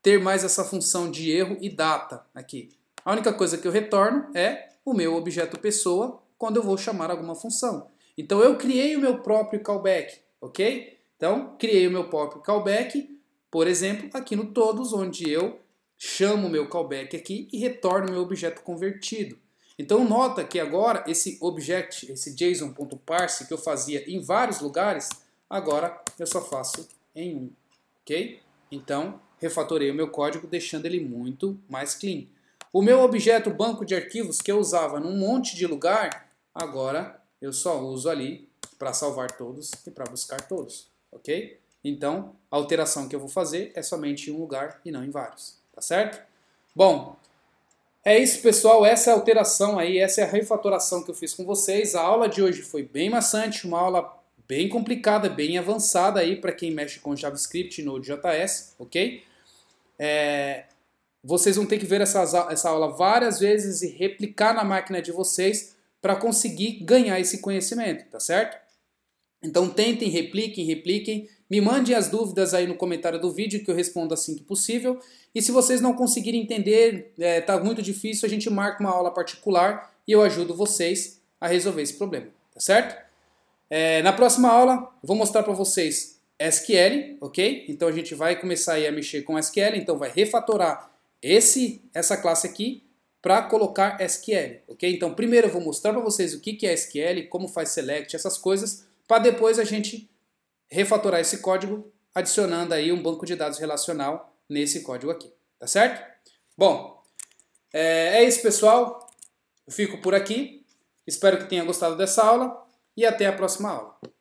ter mais essa função de erro e data aqui. A única coisa que eu retorno é o meu objeto pessoa quando eu vou chamar alguma função. Então eu criei o meu próprio callback, ok? Então, criei o meu próprio callback, por exemplo, aqui no todos, onde eu chamo o meu callback aqui e retorno o meu objeto convertido. Então, nota que agora esse object, esse json.parse que eu fazia em vários lugares, agora eu só faço em um, ok? Então, refatorei o meu código, deixando ele muito mais clean. O meu objeto banco de arquivos que eu usava num monte de lugar, agora eu só uso ali para salvar todos e para buscar todos ok? Então, a alteração que eu vou fazer é somente em um lugar e não em vários, tá certo? Bom, é isso, pessoal. Essa é a alteração aí, essa é a refatoração que eu fiz com vocês. A aula de hoje foi bem maçante, uma aula bem complicada, bem avançada aí para quem mexe com JavaScript e Node.js, ok? É, vocês vão ter que ver essa essa aula várias vezes e replicar na máquina de vocês para conseguir ganhar esse conhecimento, tá certo? Então tentem, repliquem, repliquem. Me mandem as dúvidas aí no comentário do vídeo que eu respondo assim que possível. E se vocês não conseguirem entender, é, tá muito difícil, a gente marca uma aula particular e eu ajudo vocês a resolver esse problema, tá certo? É, na próxima aula vou mostrar para vocês SQL, ok? Então a gente vai começar aí a mexer com SQL, então vai refatorar esse, essa classe aqui para colocar SQL, ok? Então primeiro eu vou mostrar para vocês o que, que é SQL, como faz select, essas coisas para depois a gente refatorar esse código adicionando aí um banco de dados relacional nesse código aqui, tá certo? Bom, é, é isso pessoal, eu fico por aqui, espero que tenha gostado dessa aula e até a próxima aula.